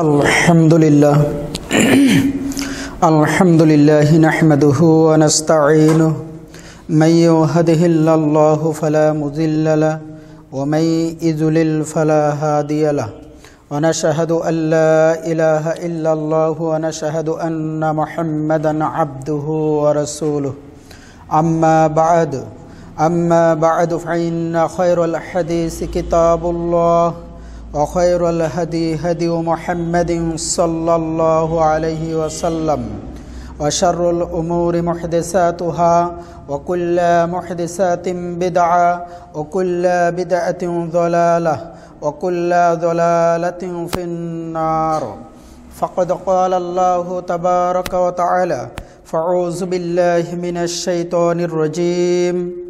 الحمد لله الحمد لله نحمده ونستعينه من يهده الا الله فلا مضل له ومن يذلل فلا هادي له ونشهد ان لا اله الا الله ونشهد ان محمدا عبده ورسوله اما بعد اما بعد فان خير الحديث كتاب الله وخير الهدي هدي محمد صلى الله عليه وسلم وشر الأمور محدثاتها وكل محدثات بدعة وكل بدعة ضلالة وكل ضلالة في النار فقد قال الله تبارك وتعالى فاعوذ بالله من الشيطان الرجيم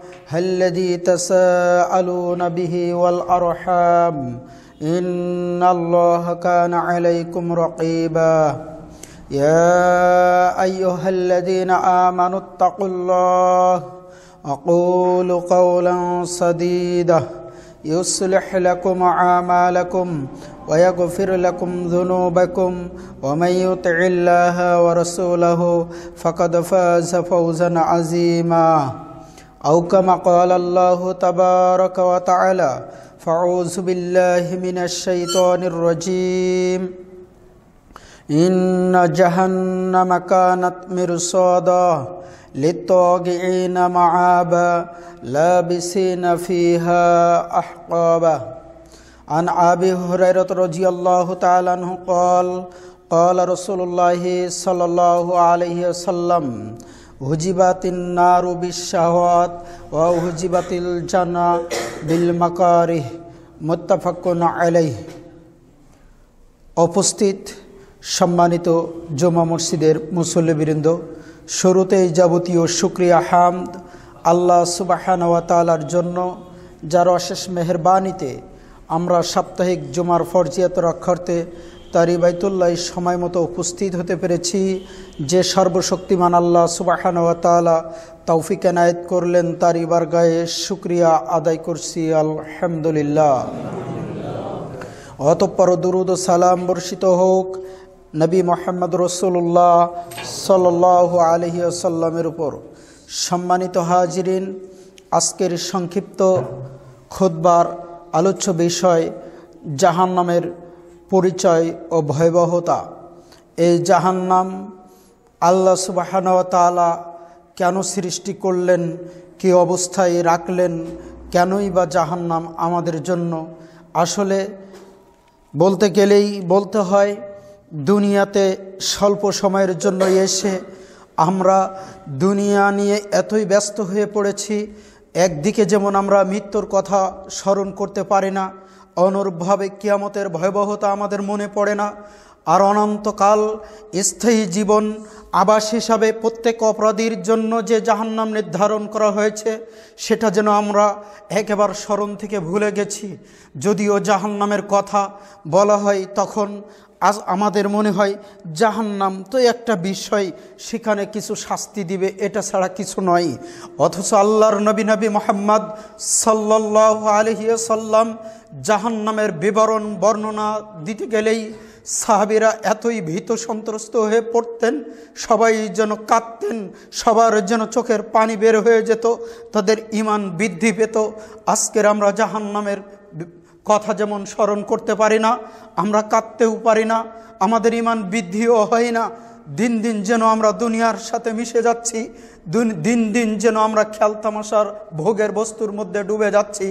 الذي تساءلون به والأرحام إن الله كان عليكم رقيبا يا أيها الذين آمنوا اتقوا الله أقول قولا سديدا يصلح لكم أعمالكم ويغفر لكم ذنوبكم ومن يطع الله ورسوله فقد فاز فوزا عظيما أو كما قال الله تبارك وتعالى فأعوذ بالله من الشيطان الرجيم إن جهنم كانت مرصادا للطاغين معابا لابسين فيها أحقابا عن أبي هريرة رضي الله تعالى عنه قال قال رسول الله صلى الله عليه وسلم হুজিবাতিন হুজিবাতিল জানা উপস্থিত সম্মানিত জমা মসজিদের মুসল্লিবৃন্দ শুরুতেই যাবতীয় শুক্রিয়া হামদ আল্লাহ সুবাহানওয়াতালার জন্য যার অশেষ মেহরবানিতে আমরা সাপ্তাহিক জুমার ফরজিয়াত রক্ষার্থে তার বাইতুল্লাহ সময় মতো উপস্থিত হতে পেরেছি যে সর্বশক্তিমান আল্লাহ সুবাহান তালা তৌফিক এনায়ত করলেন তার ইবার গায়ে শুক্রিয়া আদায় করছি আলহামদুলিল্লাহ অতঃপর দুরুদ সালাম বর্ষিত হোক নবী মোহাম্মদ রসুল্লাহ সাল আলহি আসাল্লামের উপর সম্মানিত হাজিরিন আজকের সংক্ষিপ্ত খোদবার আলোচ্য বিষয় জাহান্নামের পরিচয় ও ভয়াবহতা এই জাহান্নাম আল্লাহ সুবাহানতালা কেন সৃষ্টি করলেন কি অবস্থায় রাখলেন কেনই বা জাহান্নাম আমাদের জন্য আসলে বলতে গেলেই বলতে হয় দুনিয়াতে স্বল্প সময়ের জন্য এসে আমরা দুনিয়া নিয়ে এতই ব্যস্ত হয়ে পড়েছি একদিকে যেমন আমরা মৃত্যুর কথা স্মরণ করতে পারি না অনুর্ভাবে কিয়ামতের ভয়াবহতা আমাদের মনে পড়ে না আর অনন্তকাল স্থায়ী জীবন আবাস হিসাবে প্রত্যেক অপরাধীর জন্য যে জাহান্নাম নির্ধারণ করা হয়েছে সেটা যেন আমরা একেবারে স্মরণ থেকে ভুলে গেছি যদিও জাহান্নামের কথা বলা হয় তখন আজ আমাদের মনে হয় জাহান্নাম তো একটা বিষয় সেখানে কিছু শাস্তি দিবে এটা ছাড়া কিছু নয় অথচ আল্লাহর নবী নবী মোহাম্মদ সাল্লাহ আলহিয়াসাল্লাম জাহান্নামের বিবরণ বর্ণনা দিতে গেলেই সাহাবিরা এতই ভীত সন্ত্রস্ত হয়ে পড়তেন সবাই যেন কাঁদতেন সবার যেন চোখের পানি বের হয়ে যেত তাদের ইমান বৃদ্ধি পেত আজকের আমরা জাহান্নামের কথা যেমন স্মরণ করতে পারি না আমরা কাঁদতেও পারি না আমাদের ইমান বৃদ্ধিও হয় না দিন দিন যেন আমরা দুনিয়ার সাথে মিশে যাচ্ছি দিন দিন যেন আমরা খেয়াল তামাশার ভোগের বস্তুর মধ্যে ডুবে যাচ্ছি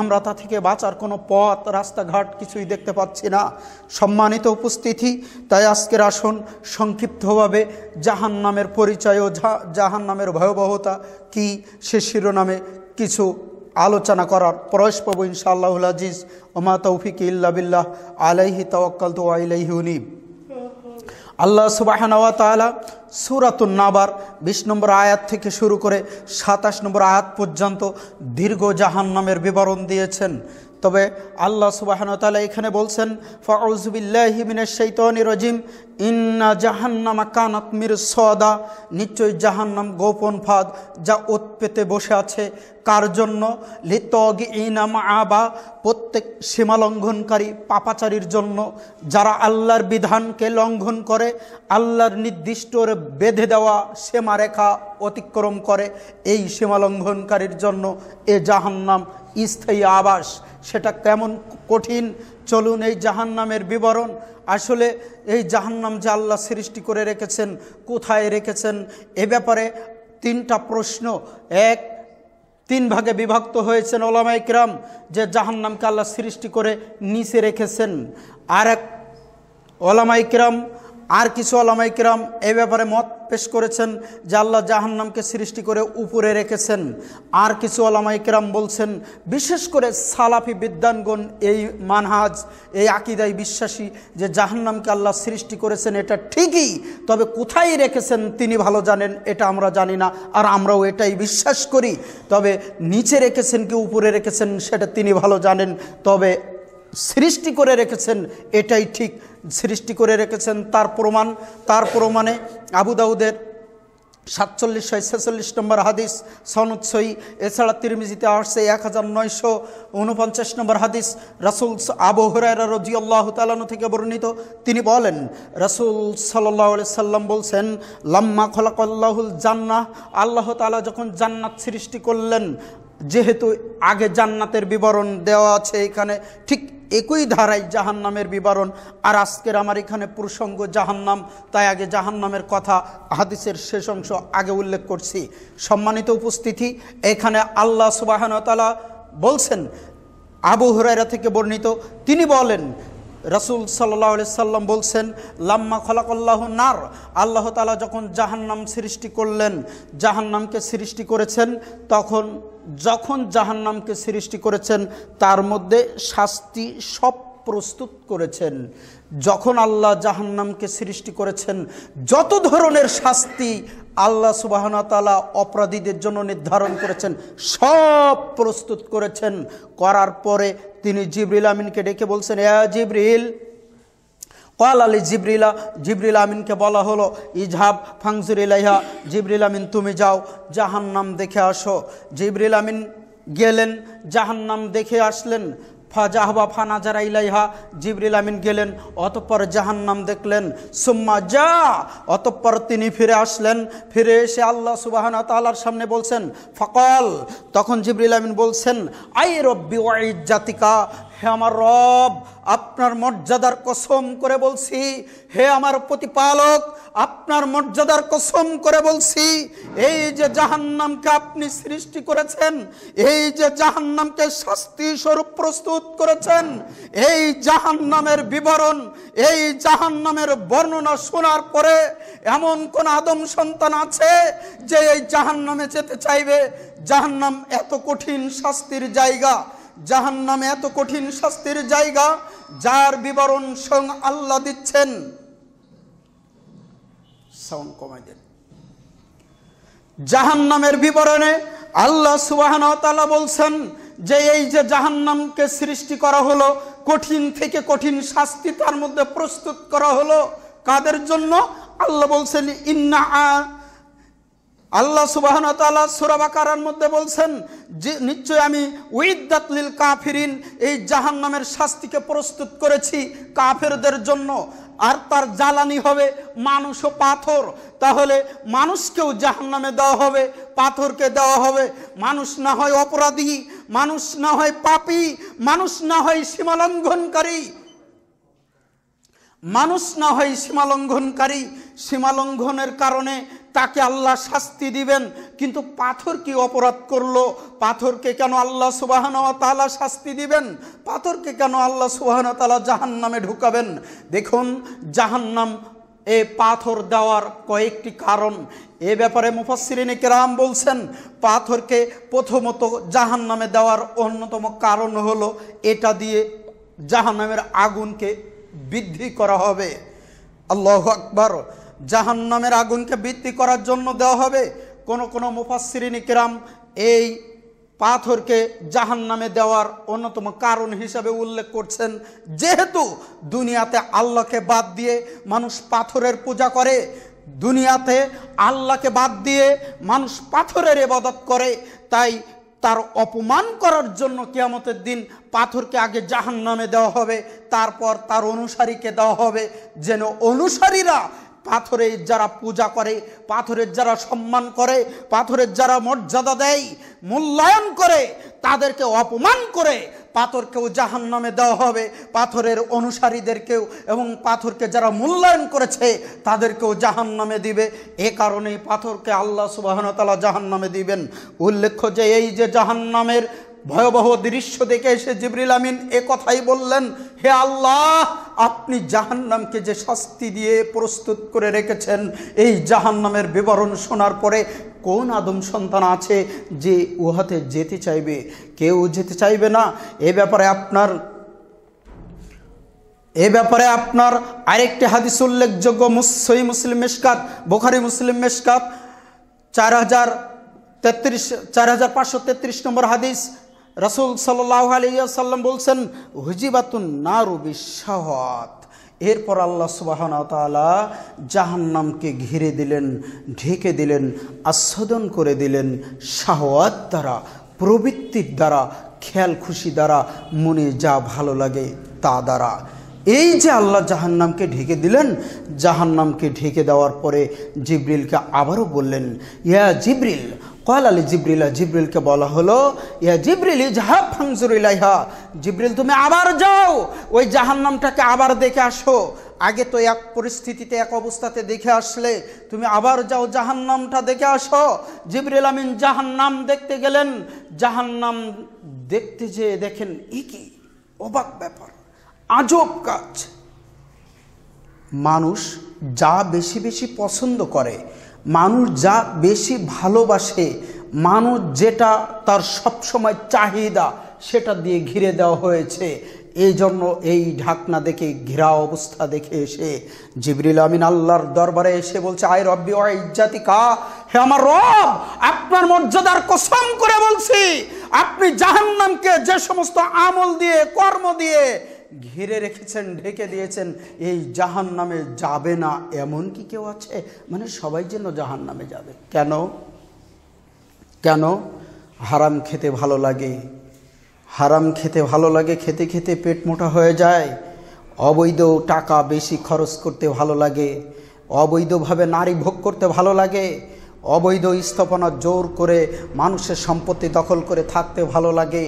আমরা তা থেকে বাঁচার কোনো পথ রাস্তাঘাট কিছুই দেখতে পাচ্ছি না সম্মানিত উপস্থিতি তাই আজকের আসন সংক্ষিপ্তভাবে জাহান নামের পরিচয় ও জাহান নামের ভয়াবহতা কি সে শিরোনামে কিছু আলোচনা করার প্রয়াস পাবো ইনশাআল্লাহুল আজিজ ওমা তৌফিক ইল্লা বিল্লাহ আলাইহি তওয়াক্কাল তো ইলাইহি উনিব আল্লাহ ওয়া তালা সুরাতুন নাবার বিশ নম্বর আয়াত থেকে শুরু করে সাতাশ নম্বর আয়াত পর্যন্ত দীর্ঘ জাহান্নামের বিবরণ দিয়েছেন তবে আল্লাহ সুবাহনতালা এখানে বলছেন রজিম ইন্না জাহান্নামা কানাতমির সদা নিশ্চয় জাহান্নাম গোপন ফাদ যা পেতে বসে আছে কার জন্য লিতগ ইনাম আবা প্রত্যেক সীমা লঙ্ঘনকারী পাপাচারীর জন্য যারা আল্লাহর বিধানকে লঙ্ঘন করে আল্লাহর নির্দিষ্টর বেঁধে দেওয়া সীমারেখা অতিক্রম করে এই সীমা লঙ্ঘনকারীর জন্য এ জাহান্নাম স্থায়ী আবাস সেটা কেমন কঠিন চলুন এই জাহান্নামের বিবরণ আসলে এই জাহান্নাম যে আল্লাহ সৃষ্টি করে রেখেছেন কোথায় রেখেছেন এ ব্যাপারে তিনটা প্রশ্ন এক তিন ভাগে বিভক্ত হয়েছেন ওলামাই যে যে নামকে আল্লাহ সৃষ্টি করে নিচে রেখেছেন আর এক ওলামাই আর কিছু আলামাইকেরাম এ ব্যাপারে মত পেশ করেছেন যে আল্লাহ জাহান্নামকে সৃষ্টি করে উপরে রেখেছেন আর কিছু আলামাইকেরাম বলছেন বিশেষ করে সালাফি বিদ্যানগণ এই মানহাজ এই আকিদায় বিশ্বাসী যে জাহান্নামকে আল্লাহ সৃষ্টি করেছেন এটা ঠিকই তবে কোথায় রেখেছেন তিনি ভালো জানেন এটা আমরা জানি না আর আমরাও এটাই বিশ্বাস করি তবে নিচে রেখেছেন কি উপরে রেখেছেন সেটা তিনি ভালো জানেন তবে সৃষ্টি করে রেখেছেন এটাই ঠিক সৃষ্টি করে রেখেছেন তার প্রমাণ তার প্রমাণে আবুদাউদের সাতচল্লিশশো ছেচল্লিশ নম্বর হাদিস সনুৎসই সই এছাড়া তিরমিজিতে আসছে এক হাজার নয়শো উনপঞ্চাশ নম্বর হাদিস রাসুল আবু হরাইরা রজিউল্লাহ তালানো থেকে বর্ণিত তিনি বলেন রাসুল সাল্লাহ সাল্লাম বলছেন লাম্মা খলাকল্লাহুল জান্নাহ আল্লাহ তালা যখন জান্নাত সৃষ্টি করলেন যেহেতু আগে জান্নাতের বিবরণ দেওয়া আছে এখানে ঠিক একই ধারায় জাহান্নামের বিবরণ আর আজকের আমার এখানে প্রসঙ্গ জাহান্নাম তাই আগে জাহান্নামের কথা হাদিসের শেষ অংশ আগে উল্লেখ করছি সম্মানিত উপস্থিতি এখানে আল্লাহ সুবাহনতালা বলছেন আবু হরাইরা থেকে বর্ণিত তিনি বলেন রসুল সাল্লাহ সাল্লাম বলছেন লাম্মা খলাকল্লাহ নার আল্লাহ তালা যখন জাহান্নাম সৃষ্টি করলেন জাহান্নামকে সৃষ্টি করেছেন তখন যখন জাহান্নামকে সৃষ্টি করেছেন তার মধ্যে শাস্তি সব প্রস্তুত করেছেন যখন আল্লাহ জাহান্নামকে সৃষ্টি করেছেন যত ধরনের শাস্তি আল্লাহ সুবাহনতালা অপরাধীদের জন্য নির্ধারণ করেছেন সব প্রস্তুত করেছেন করার পরে তিনি জিবরিল আমিনকে ডেকে বলছেন এ জিবরিল কল আলী জিবরিলা জিবরিল আমিনকে বলা হলো ইজহাব ফাংজুর ইলাইহা জিবরিল আমিন তুমি যাও নাম দেখে আসো জিবরিল আমিন গেলেন নাম দেখে আসলেন ফাজাহবা ফানাজারা ইলাইহা জিবরিল আমিন গেলেন অতঃপর নাম দেখলেন সুম্মা যা অতঃপর তিনি ফিরে আসলেন ফিরে এসে আল্লাহ সুবাহনা তালার সামনে বলছেন ফকল তখন জিবরিল আমিন বলছেন আই রব্বি ওয়াই জাতিকা হে আমার রব আপনার মর্যাদার কসম করে বলছি হে আমার প্রতিপালক আপনার মর্যাদার কসম করে বলছি এই যে জাহান্নামকে আপনি সৃষ্টি করেছেন এই যে জাহান্নামকে শাস্তি স্বরূপ প্রস্তুত করেছেন এই জাহান্নামের বিবরণ এই জাহান্নামের বর্ণনা শোনার পরে এমন কোন আদম সন্তান আছে যে এই জাহান্নামে যেতে চাইবে জাহান্নাম এত কঠিন শাস্তির জায়গা জাহান নামে এত কঠিন শাস্তির জায়গা যার বিবরণ সং আল্লাহ দিচ্ছেন জাহান নামের বিবরণে আল্লাহ সুবাহন তালা বলছেন যে এই যে জাহান্নামকে সৃষ্টি করা হলো কঠিন থেকে কঠিন শাস্তি তার মধ্যে প্রস্তুত করা হলো কাদের জন্য আল্লাহ বলছেন ইন্না আল্লাহ সুবাহন মধ্যে বলছেন যে নিশ্চয় আমি উইদাতলিল কাফিরিন এই জাহান্নামের শাস্তিকে প্রস্তুত করেছি কাফেরদের জন্য আর তার জ্বালানি হবে মানুষ ও পাথর তাহলে মানুষকেও জাহান্নামে দেওয়া হবে পাথরকে দেওয়া হবে মানুষ না হয় অপরাধী মানুষ না হয় পাপি মানুষ না হয় সীমালঙ্ঘনকারী মানুষ না হয় সীমালঙ্ঘনকারী সীমালঙ্ঘনের কারণে তাকে আল্লাহ শাস্তি দিবেন কিন্তু পাথর কি অপরাধ করলো পাথরকে কেন আল্লাহ তালা শাস্তি দিবেন পাথরকে কেন আল্লাহ তালা জাহান নামে ঢুকাবেন দেখুন জাহান্নাম এ পাথর দেওয়ার কয়েকটি কারণ এ ব্যাপারে মুফাসিরিনে কেরাম বলছেন পাথরকে প্রথমত জাহান নামে দেওয়ার অন্যতম কারণ হলো এটা দিয়ে জাহান নামের আগুনকে বৃদ্ধি করা হবে আল্লাহ আকবর জাহান্নামের আগুনকে বৃদ্ধি করার জন্য দেওয়া হবে কোন কোন মুফাসরিনী কিরাম এই পাথরকে জাহান নামে দেওয়ার অন্যতম কারণ হিসাবে উল্লেখ করছেন যেহেতু দুনিয়াতে আল্লাহকে বাদ দিয়ে মানুষ পাথরের পূজা করে দুনিয়াতে আল্লাহকে বাদ দিয়ে মানুষ পাথরের এবাদত করে তাই তার অপমান করার জন্য কেয়ামতের দিন পাথরকে আগে জাহান নামে দেওয়া হবে তারপর তার অনুসারীকে দেওয়া হবে যেন অনুসারীরা পাথরের যারা পূজা করে পাথরের যারা সম্মান করে পাথরের যারা মর্যাদা দেয় মূল্যায়ন করে তাদেরকে অপমান করে পাথরকেও জাহান নামে দেওয়া হবে পাথরের অনুসারীদেরকেও এবং পাথরকে যারা মূল্যায়ন করেছে তাদেরকেও জাহান নামে দিবে এ কারণেই পাথরকে আল্লাহ সুবাহনতলা জাহান নামে দিবেন উল্লেখ্য যে এই যে জাহান নামের ভয়াবহ দৃশ্য দেখে এসে জিবরিল আমিন এ কথাই বললেন হে আল্লাহ আপনি জাহান্নামকে যে শাস্তি দিয়ে প্রস্তুত করে রেখেছেন এই জাহান্নামের বিবরণ শোনার পরে কোন আদম সন্তান আছে যে উহাতে যেতে চাইবে কেউ যেতে চাইবে না এ ব্যাপারে আপনার এ ব্যাপারে আপনার আরেকটি হাদিস উল্লেখযোগ্য মুসই মুসলিম মেশকাত বোখারি মুসলিম মেশকাত চার হাজার তেত্রিশ চার হাজার পাঁচশো তেত্রিশ নম্বর হাদিস রসুল সাল্লাম বলছেন হুজিবাতুন নারু বিশ্বাহত এরপর আল্লাহ সুবাহনতালা জাহান্নামকে ঘিরে দিলেন ঢেকে দিলেন আচ্ছাদন করে দিলেন শাহওয়াত দ্বারা প্রবৃত্তির দ্বারা খেয়াল খুশি দ্বারা মনে যা ভালো লাগে তা দ্বারা এই যে আল্লাহ জাহান্নামকে ঢেকে দিলেন জাহান্নামকে ঢেকে দেওয়ার পরে জিব্রিলকে আবারও বললেন ইয়া জিব্রিল কল আলী জিব্রিলা জিব্রিলকে বলা হলো ইয়া জিব্রিল ইজহাব ফাংজুরিলাইহা জিব্রিল তুমি আবার যাও ওই জাহান্নামটাকে আবার দেখে আসো আগে তো এক পরিস্থিতিতে এক অবস্থাতে দেখে আসলে তুমি আবার যাও জাহান্নামটা দেখে আসো জিব্রিল আমিন জাহান্নাম দেখতে গেলেন জাহান্নাম দেখতে যেয়ে দেখেন এ কি অবাক ব্যাপার আজব কাজ মানুষ যা বেশি বেশি পছন্দ করে মানুষ যা বেশি ভালোবাসে মানুষ যেটা তার সবসময় চাহিদা সেটা দিয়ে ঘিরে দেওয়া হয়েছে এই জন্য এই ঢাকনা দেখে ঘেরা অবস্থা দেখে এসে জিবরিল আমিন আল্লাহর দরবারে এসে বলছে আয় রব্বি ও ইজ্জাতি কা হে আমার রব আপনার মর্যাদার কসম করে বলছি আপনি জাহান্নামকে যে সমস্ত আমল দিয়ে কর্ম দিয়ে ঘিরে রেখেছেন ঢেকে দিয়েছেন এই জাহান নামে যাবে না এমন কি কেউ আছে মানে সবাই যেন জাহান নামে যাবে কেন কেন হারাম খেতে ভালো লাগে হারাম খেতে ভালো লাগে খেতে খেতে পেট মোটা হয়ে যায় অবৈধ টাকা বেশি খরচ করতে ভালো লাগে অবৈধভাবে নারী ভোগ করতে ভালো লাগে অবৈধ স্থাপনা জোর করে মানুষের সম্পত্তি দখল করে থাকতে ভালো লাগে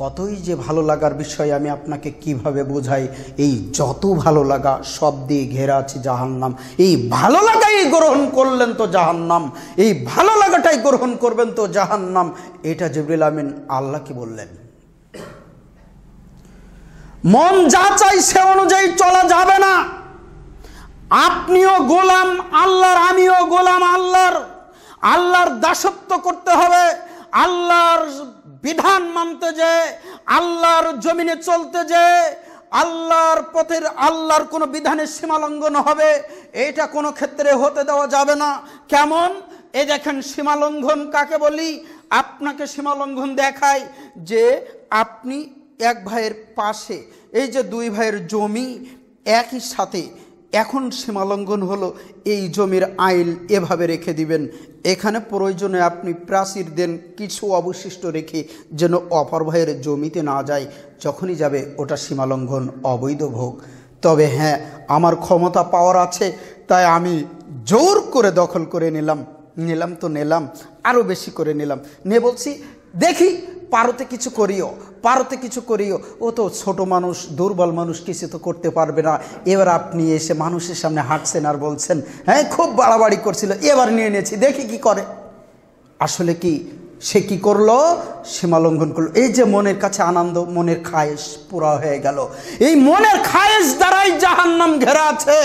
কতই যে ভালো লাগার বিষয়ে আমি আপনাকে কিভাবে বোঝাই এই যত ভালো লাগা সব দিয়ে ঘেরা আছে জাহান্নাম এই ভালো লাগাই গ্রহণ করলেন তো জাহান্নাম এই ভালো লাগাটাই গ্রহণ করবেন তো জাহান্নাম এটা জিবরিল আমিন আল্লাহকে বললেন মন যা চাই সে অনুযায়ী চলা যাবে না আপনিও গোলাম আল্লাহর আমিও গোলাম আল্লাহর আল্লাহর দাসত্ব করতে হবে আল্লাহর বিধান মানতে যে আল্লাহর জমিনে চলতে যে আল্লাহর পথের আল্লাহর কোনো বিধানের সীমালঙ্ঘন হবে এটা কোনো ক্ষেত্রে হতে দেওয়া যাবে না কেমন এ দেখেন সীমালঙ্ঘন কাকে বলি আপনাকে সীমালঙ্ঘন দেখায় যে আপনি এক ভাইয়ের পাশে এই যে দুই ভাইয়ের জমি একই সাথে এখন সীমালঙ্ঘন হলো এই জমির আইল এভাবে রেখে দিবেন এখানে প্রয়োজনে আপনি প্রাচীর দেন কিছু অবশিষ্ট রেখে যেন অপর ভাইয়ের জমিতে না যায় যখনই যাবে ওটা সীমালঙ্ঘন অবৈধ ভোগ তবে হ্যাঁ আমার ক্ষমতা পাওয়ার আছে তাই আমি জোর করে দখল করে নিলাম নিলাম তো নিলাম আরও বেশি করে নিলাম নিয়ে বলছি দেখি পারোতে কিছু করিও পারোতে কিছু করিও ও তো ছোট মানুষ দুর্বল মানুষ কিছু তো করতে পারবে না এবার আপনি এসে মানুষের সামনে হাঁটছেন আর বলছেন হ্যাঁ খুব বাড়াবাড়ি করছিল এবার নিয়ে নিয়েছি দেখি কি করে আসলে কি সে কি করলো সীমালঙ্ঘন করলো এই যে মনের কাছে আনন্দ মনের খায়েশ পুরা হয়ে গেল এই মনের খায়েশ দ্বারাই জাহান্নাম ঘেরা আছে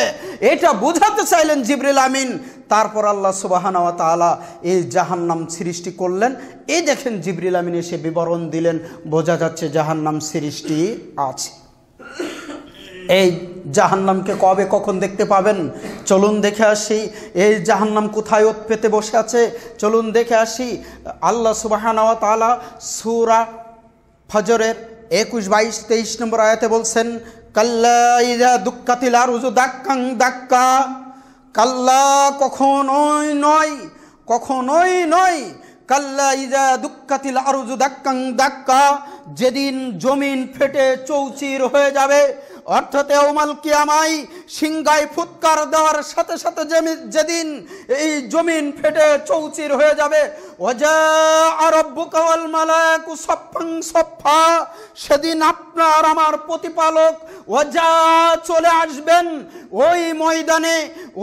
এটা বুঝাতে চাইলেন জিবরিল আমিন তারপর আল্লাহ সুবাহানাওয়া তালা এই জাহান্নাম সৃষ্টি করলেন এই দেখেন জিবরিল আমিন এসে বিবরণ দিলেন বোঝা যাচ্ছে জাহান্নাম সৃষ্টি আছে এই জাহান্নামকে কবে কখন দেখতে পাবেন চলুন দেখে আসি এই জাহান্নাম কোথায় ওত পেতে বসে আছে চলুন দেখে আসি আল্লাহ সুবাহানাওয়া তালা সুরা ফজরের একুশ বাইশ তেইশ নম্বর আয়াতে বলছেন কাল্লা ইজা দুঃখাতিল আর দাক্কাং দাক্কা কাল্লা কখনোই নয় কখনোই নয় কাল্লা ইজা দুঃখাতিল আরুজু দাক্কাং দাক্কা যেদিন জমিন ফেটে চৌচির হয়ে যাবে অর্থাৎ ওমাল কিয়ামাই সিংগায় ফুৎকার দেওয়ার সাথে সাথে যেদিন এই জমিন ফেটে চৌচির হয়ে যাবে ওজা সফা সেদিন আপনার আমার প্রতিপালক ওজা চলে আসবেন ওই ময়দানে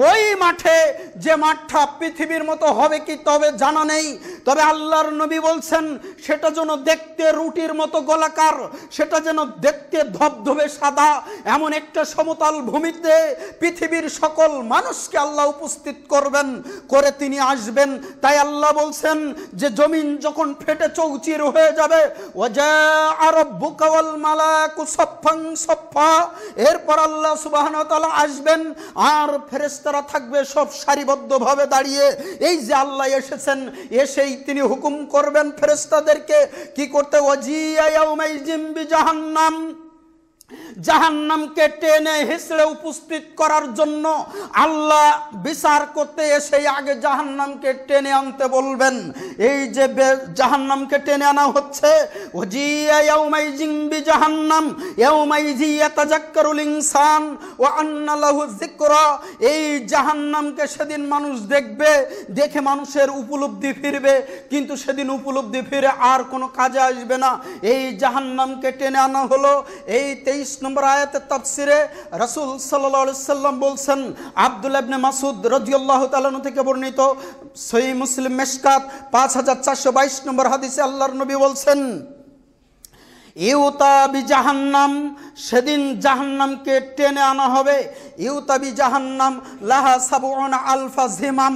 ওই মাঠে যে মাঠটা পৃথিবীর মতো হবে কি তবে জানা নেই তবে আল্লাহর নবী বলছেন সেটা যেন দেখতে রুটির মতো গোলাকার সেটা যেন দেখতে ধবধবে সাদা এমন একটা সমতল ভূমিতে পৃথিবীর সকল মানুষকে আল্লাহ উপস্থিত করবেন করে তিনি আসবেন তাই আল্লাহ বলছেন যে জমিন যখন ফেটে চৌচির হয়ে যাবে ও যা সফা এরপর আল্লাহ সুবাহন আসবেন আর ফেরেস্তারা থাকবে সব সারিবদ্ধভাবে দাঁড়িয়ে এই যে আল্লাহ এসেছেন এসেই তিনি হুকুম করবেন ফেরেস্তাদেরকে কি করতে ওজিয়া জাহান্নাম জাহান্নামকে টেনে হিসড়ে উপস্থিত করার জন্য আল্লাহ বিচার করতে এসে আগে জাহান্নামকে টেনে আনতে বলবেন এই যে জাহান্নামকে টেনে আনা হচ্ছে ও এই জাহান্নামকে সেদিন মানুষ দেখবে দেখে মানুষের উপলব্ধি ফিরবে কিন্তু সেদিন উপলব্ধি ফিরে আর কোনো কাজে আসবে না এই জাহান্নামকে টেনে আনা হলো এই তেই তেইশ নম্বর আয়াতের তাফসিরে রাসুল সাল্লাম বলছেন আব্দুল আবনে মাসুদ রজিউল্লাহ তালানু থেকে বর্ণিত সই মুসলিম মেশকাত পাঁচ হাজার চারশো বাইশ নম্বর হাদিসে আল্লাহর নবী বলছেন ইউতাবি জাহান্নাম সেদিন জাহান্নামকে টেনে আনা হবে ইউতাবি জাহান্নাম লাহা সাবুন আলফা জিমাম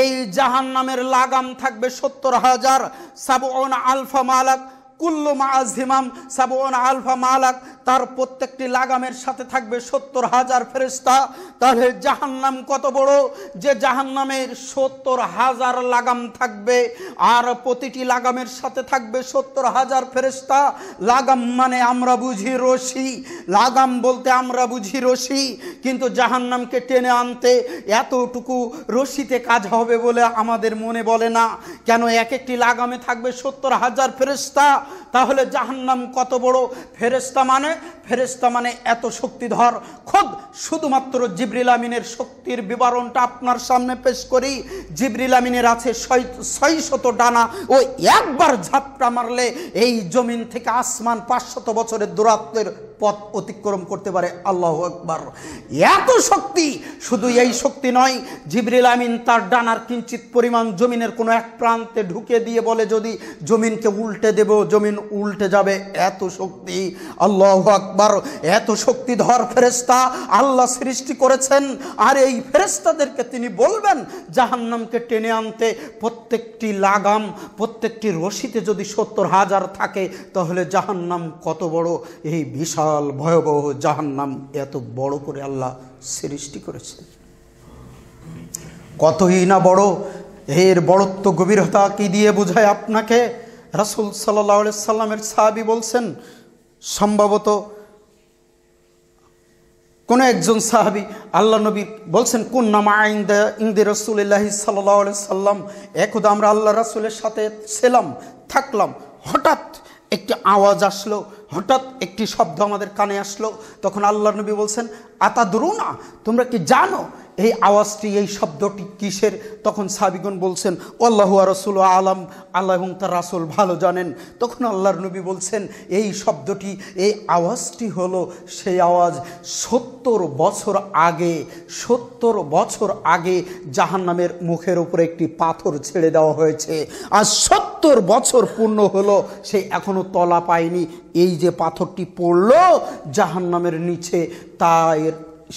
এই জাহান্নামের লাগাম থাকবে সত্তর হাজার সাবুন আলফা মালাক কুল্লু মা আজিমাম সাবুন আলফা মালাক তার প্রত্যেকটি লাগামের সাথে থাকবে সত্তর হাজার ফেরিস্তা তাহলে জাহান্নাম কত বড় যে জাহান্নামের সত্তর হাজার লাগাম থাকবে আর প্রতিটি লাগামের সাথে থাকবে সত্তর হাজার ফেরিস্তা লাগাম মানে আমরা বুঝি রশি লাগাম বলতে আমরা বুঝি রশি কিন্তু জাহান্নামকে টেনে আনতে এতটুকু রশিতে কাজ হবে বলে আমাদের মনে বলে না কেন এক একটি লাগামে থাকবে সত্তর হাজার ফেরিস্তা তাহলে জাহান্নাম কত বড় ফেরিস্তা মানে ফেরেস্তা মানে এত শক্তিধর খোদ শুধুমাত্র জিবরিল আমিনের শক্তির বিবরণটা আপনার সামনে পেশ করি জিবরিল আমিনের আছে ছয় শত ডানা ও একবার ঝাপটা মারলে এই জমিন থেকে আসমান পাঁচশত বছরের দূরত্বের পথ অতিক্রম করতে পারে আল্লাহ একবার এত শক্তি শুধু এই শক্তি নয় জিবরিল আমিন তার ডানার কিঞ্চিত পরিমাণ জমিনের কোনো এক প্রান্তে ঢুকে দিয়ে বলে যদি জমিনকে উল্টে দেব জমিন উল্টে যাবে এত শক্তি আল্লাহ আকবার এত শক্তি ধর ফেরেস্তা আল্লাহ সৃষ্টি করেছেন আর এই ফেরেস্তাদেরকে তিনি বলবেন জাহান্নামকে টেনে আনতে প্রত্যেকটি লাগাম প্রত্যেকটি রশিতে যদি সত্তর হাজার থাকে তাহলে জাহান্নাম কত বড় এই বিশাল বিশাল ভয়াবহ নাম এত বড় করে আল্লাহ সৃষ্টি করেছে কতই না বড় এর বড়ত্ব গভীরতা কি দিয়ে বোঝায় আপনাকে রাসুল সাল্লাহ সাল্লামের সাহাবি বলছেন সম্ভবত কোন একজন সাহাবি আল্লাহ নবী বলছেন কোন নামা আইন্দা ইন্দে রসুল্লাহি সাল্লাহ সাল্লাম একদা আমরা আল্লাহ রাসুলের সাথে ছিলাম থাকলাম হঠাৎ একটি আওয়াজ আসলো হঠাৎ একটি শব্দ আমাদের কানে আসলো তখন আল্লাহ নবী বলছেন আতা না তোমরা কি জানো এই আওয়াজটি এই শব্দটি কিসের তখন সাবিগুন বলছেন আল্লাহু রসুল আলম আল্লাহ এবং তার রাসুল ভালো জানেন তখন আল্লাহর নবী বলছেন এই শব্দটি এই আওয়াজটি হলো সেই আওয়াজ সত্তর বছর আগে সত্তর বছর আগে জাহান্নামের মুখের উপরে একটি পাথর ছেড়ে দেওয়া হয়েছে আর সত্তর বছর পূর্ণ হলো সে এখনও তলা পায়নি এই যে পাথরটি পড়ল জাহান্নামের নিচে তার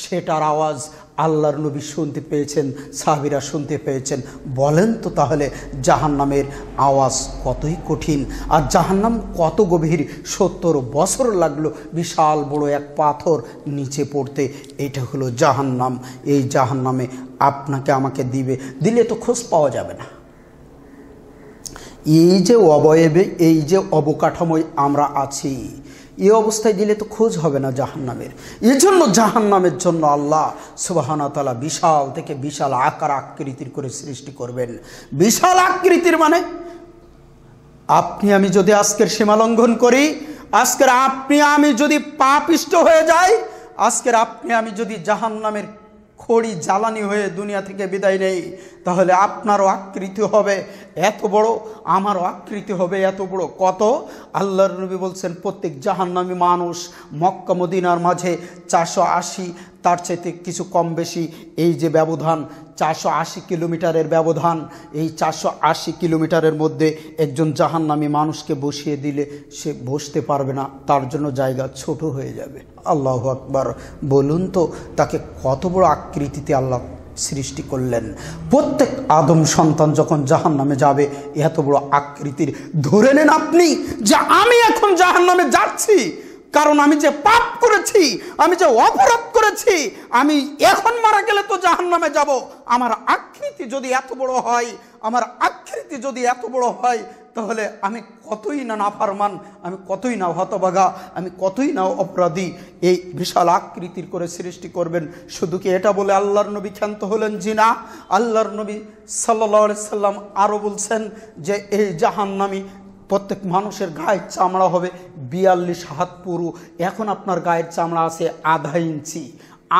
সেটার আওয়াজ আল্লাহর নবী শুনতে পেয়েছেন সাহাবিরা শুনতে পেয়েছেন বলেন তো তাহলে জাহান্নামের আওয়াজ কতই কঠিন আর জাহান্নাম কত গভীর সত্তর বছর লাগলো বিশাল বড় এক পাথর নিচে পড়তে এটা হলো জাহান্নাম এই জাহান্নামে আপনাকে আমাকে দিবে দিলে তো খোঁজ পাওয়া যাবে না এই যে অবয়বে এই যে অবকাঠামোয় আমরা আছি এই অবস্থায় দিলে তো খোঁজ হবে না জাহান্নামের এই জন্য জাহান্নামের জন্য আল্লাহ সুবাহানা তালা বিশাল থেকে বিশাল আকার আকৃতির করে সৃষ্টি করবেন বিশাল আকৃতির মানে আপনি আমি যদি আজকের সীমা লঙ্ঘন করি আজকের আপনি আমি যদি পাপিষ্ট হয়ে যাই আজকের আপনি আমি যদি জাহান্নামের খড়ি জ্বালানি হয়ে দুনিয়া থেকে বিদায় নেই তাহলে আপনারও আকৃতি হবে এত বড় আমার আকৃতি হবে এত বড় কত আল্লাহর নবী বলছেন প্রত্যেক জাহান্নামি মানুষ মক্কা মদিনার মাঝে চারশো আশি তার চাইতে কিছু কম বেশি এই যে ব্যবধান চারশো আশি কিলোমিটারের ব্যবধান এই চারশো আশি কিলোমিটারের মধ্যে একজন জাহান্নামি মানুষকে বসিয়ে দিলে সে বসতে পারবে না তার জন্য জায়গা ছোট হয়ে যাবে আল্লাহ আকবার বলুন তো তাকে কত বড় আকৃতিতে আল্লাহ সৃষ্টি করলেন প্রত্যেক আদম সন্তান যখন জাহান নামে যাবে এত বড় আকৃতির ধরে নেন আপনি যে আমি এখন জাহান নামে যাচ্ছি কারণ আমি যে পাপ করেছি আমি যে অপরাধ করেছি আমি এখন মারা গেলে তো জাহান নামে যাব আমার আকৃতি যদি এত বড় হয় আমার আকৃতি যদি এত বড় হয় তাহলে আমি কতই না নাফারমান আমি কতই না হতবাগা আমি কতই না অপরাধী এই বিশাল আকৃতির করে সৃষ্টি করবেন শুধু কি এটা বলে আল্লাহর নবী ক্ষান্ত হলেন জি না আল্লাহর নবী সাল্লা সাল্লাম আরও বলছেন যে এই জাহান্নামি প্রত্যেক মানুষের গায়ের চামড়া হবে বিয়াল্লিশ হাত পুরু এখন আপনার গায়ের চামড়া আছে আধা ইঞ্চি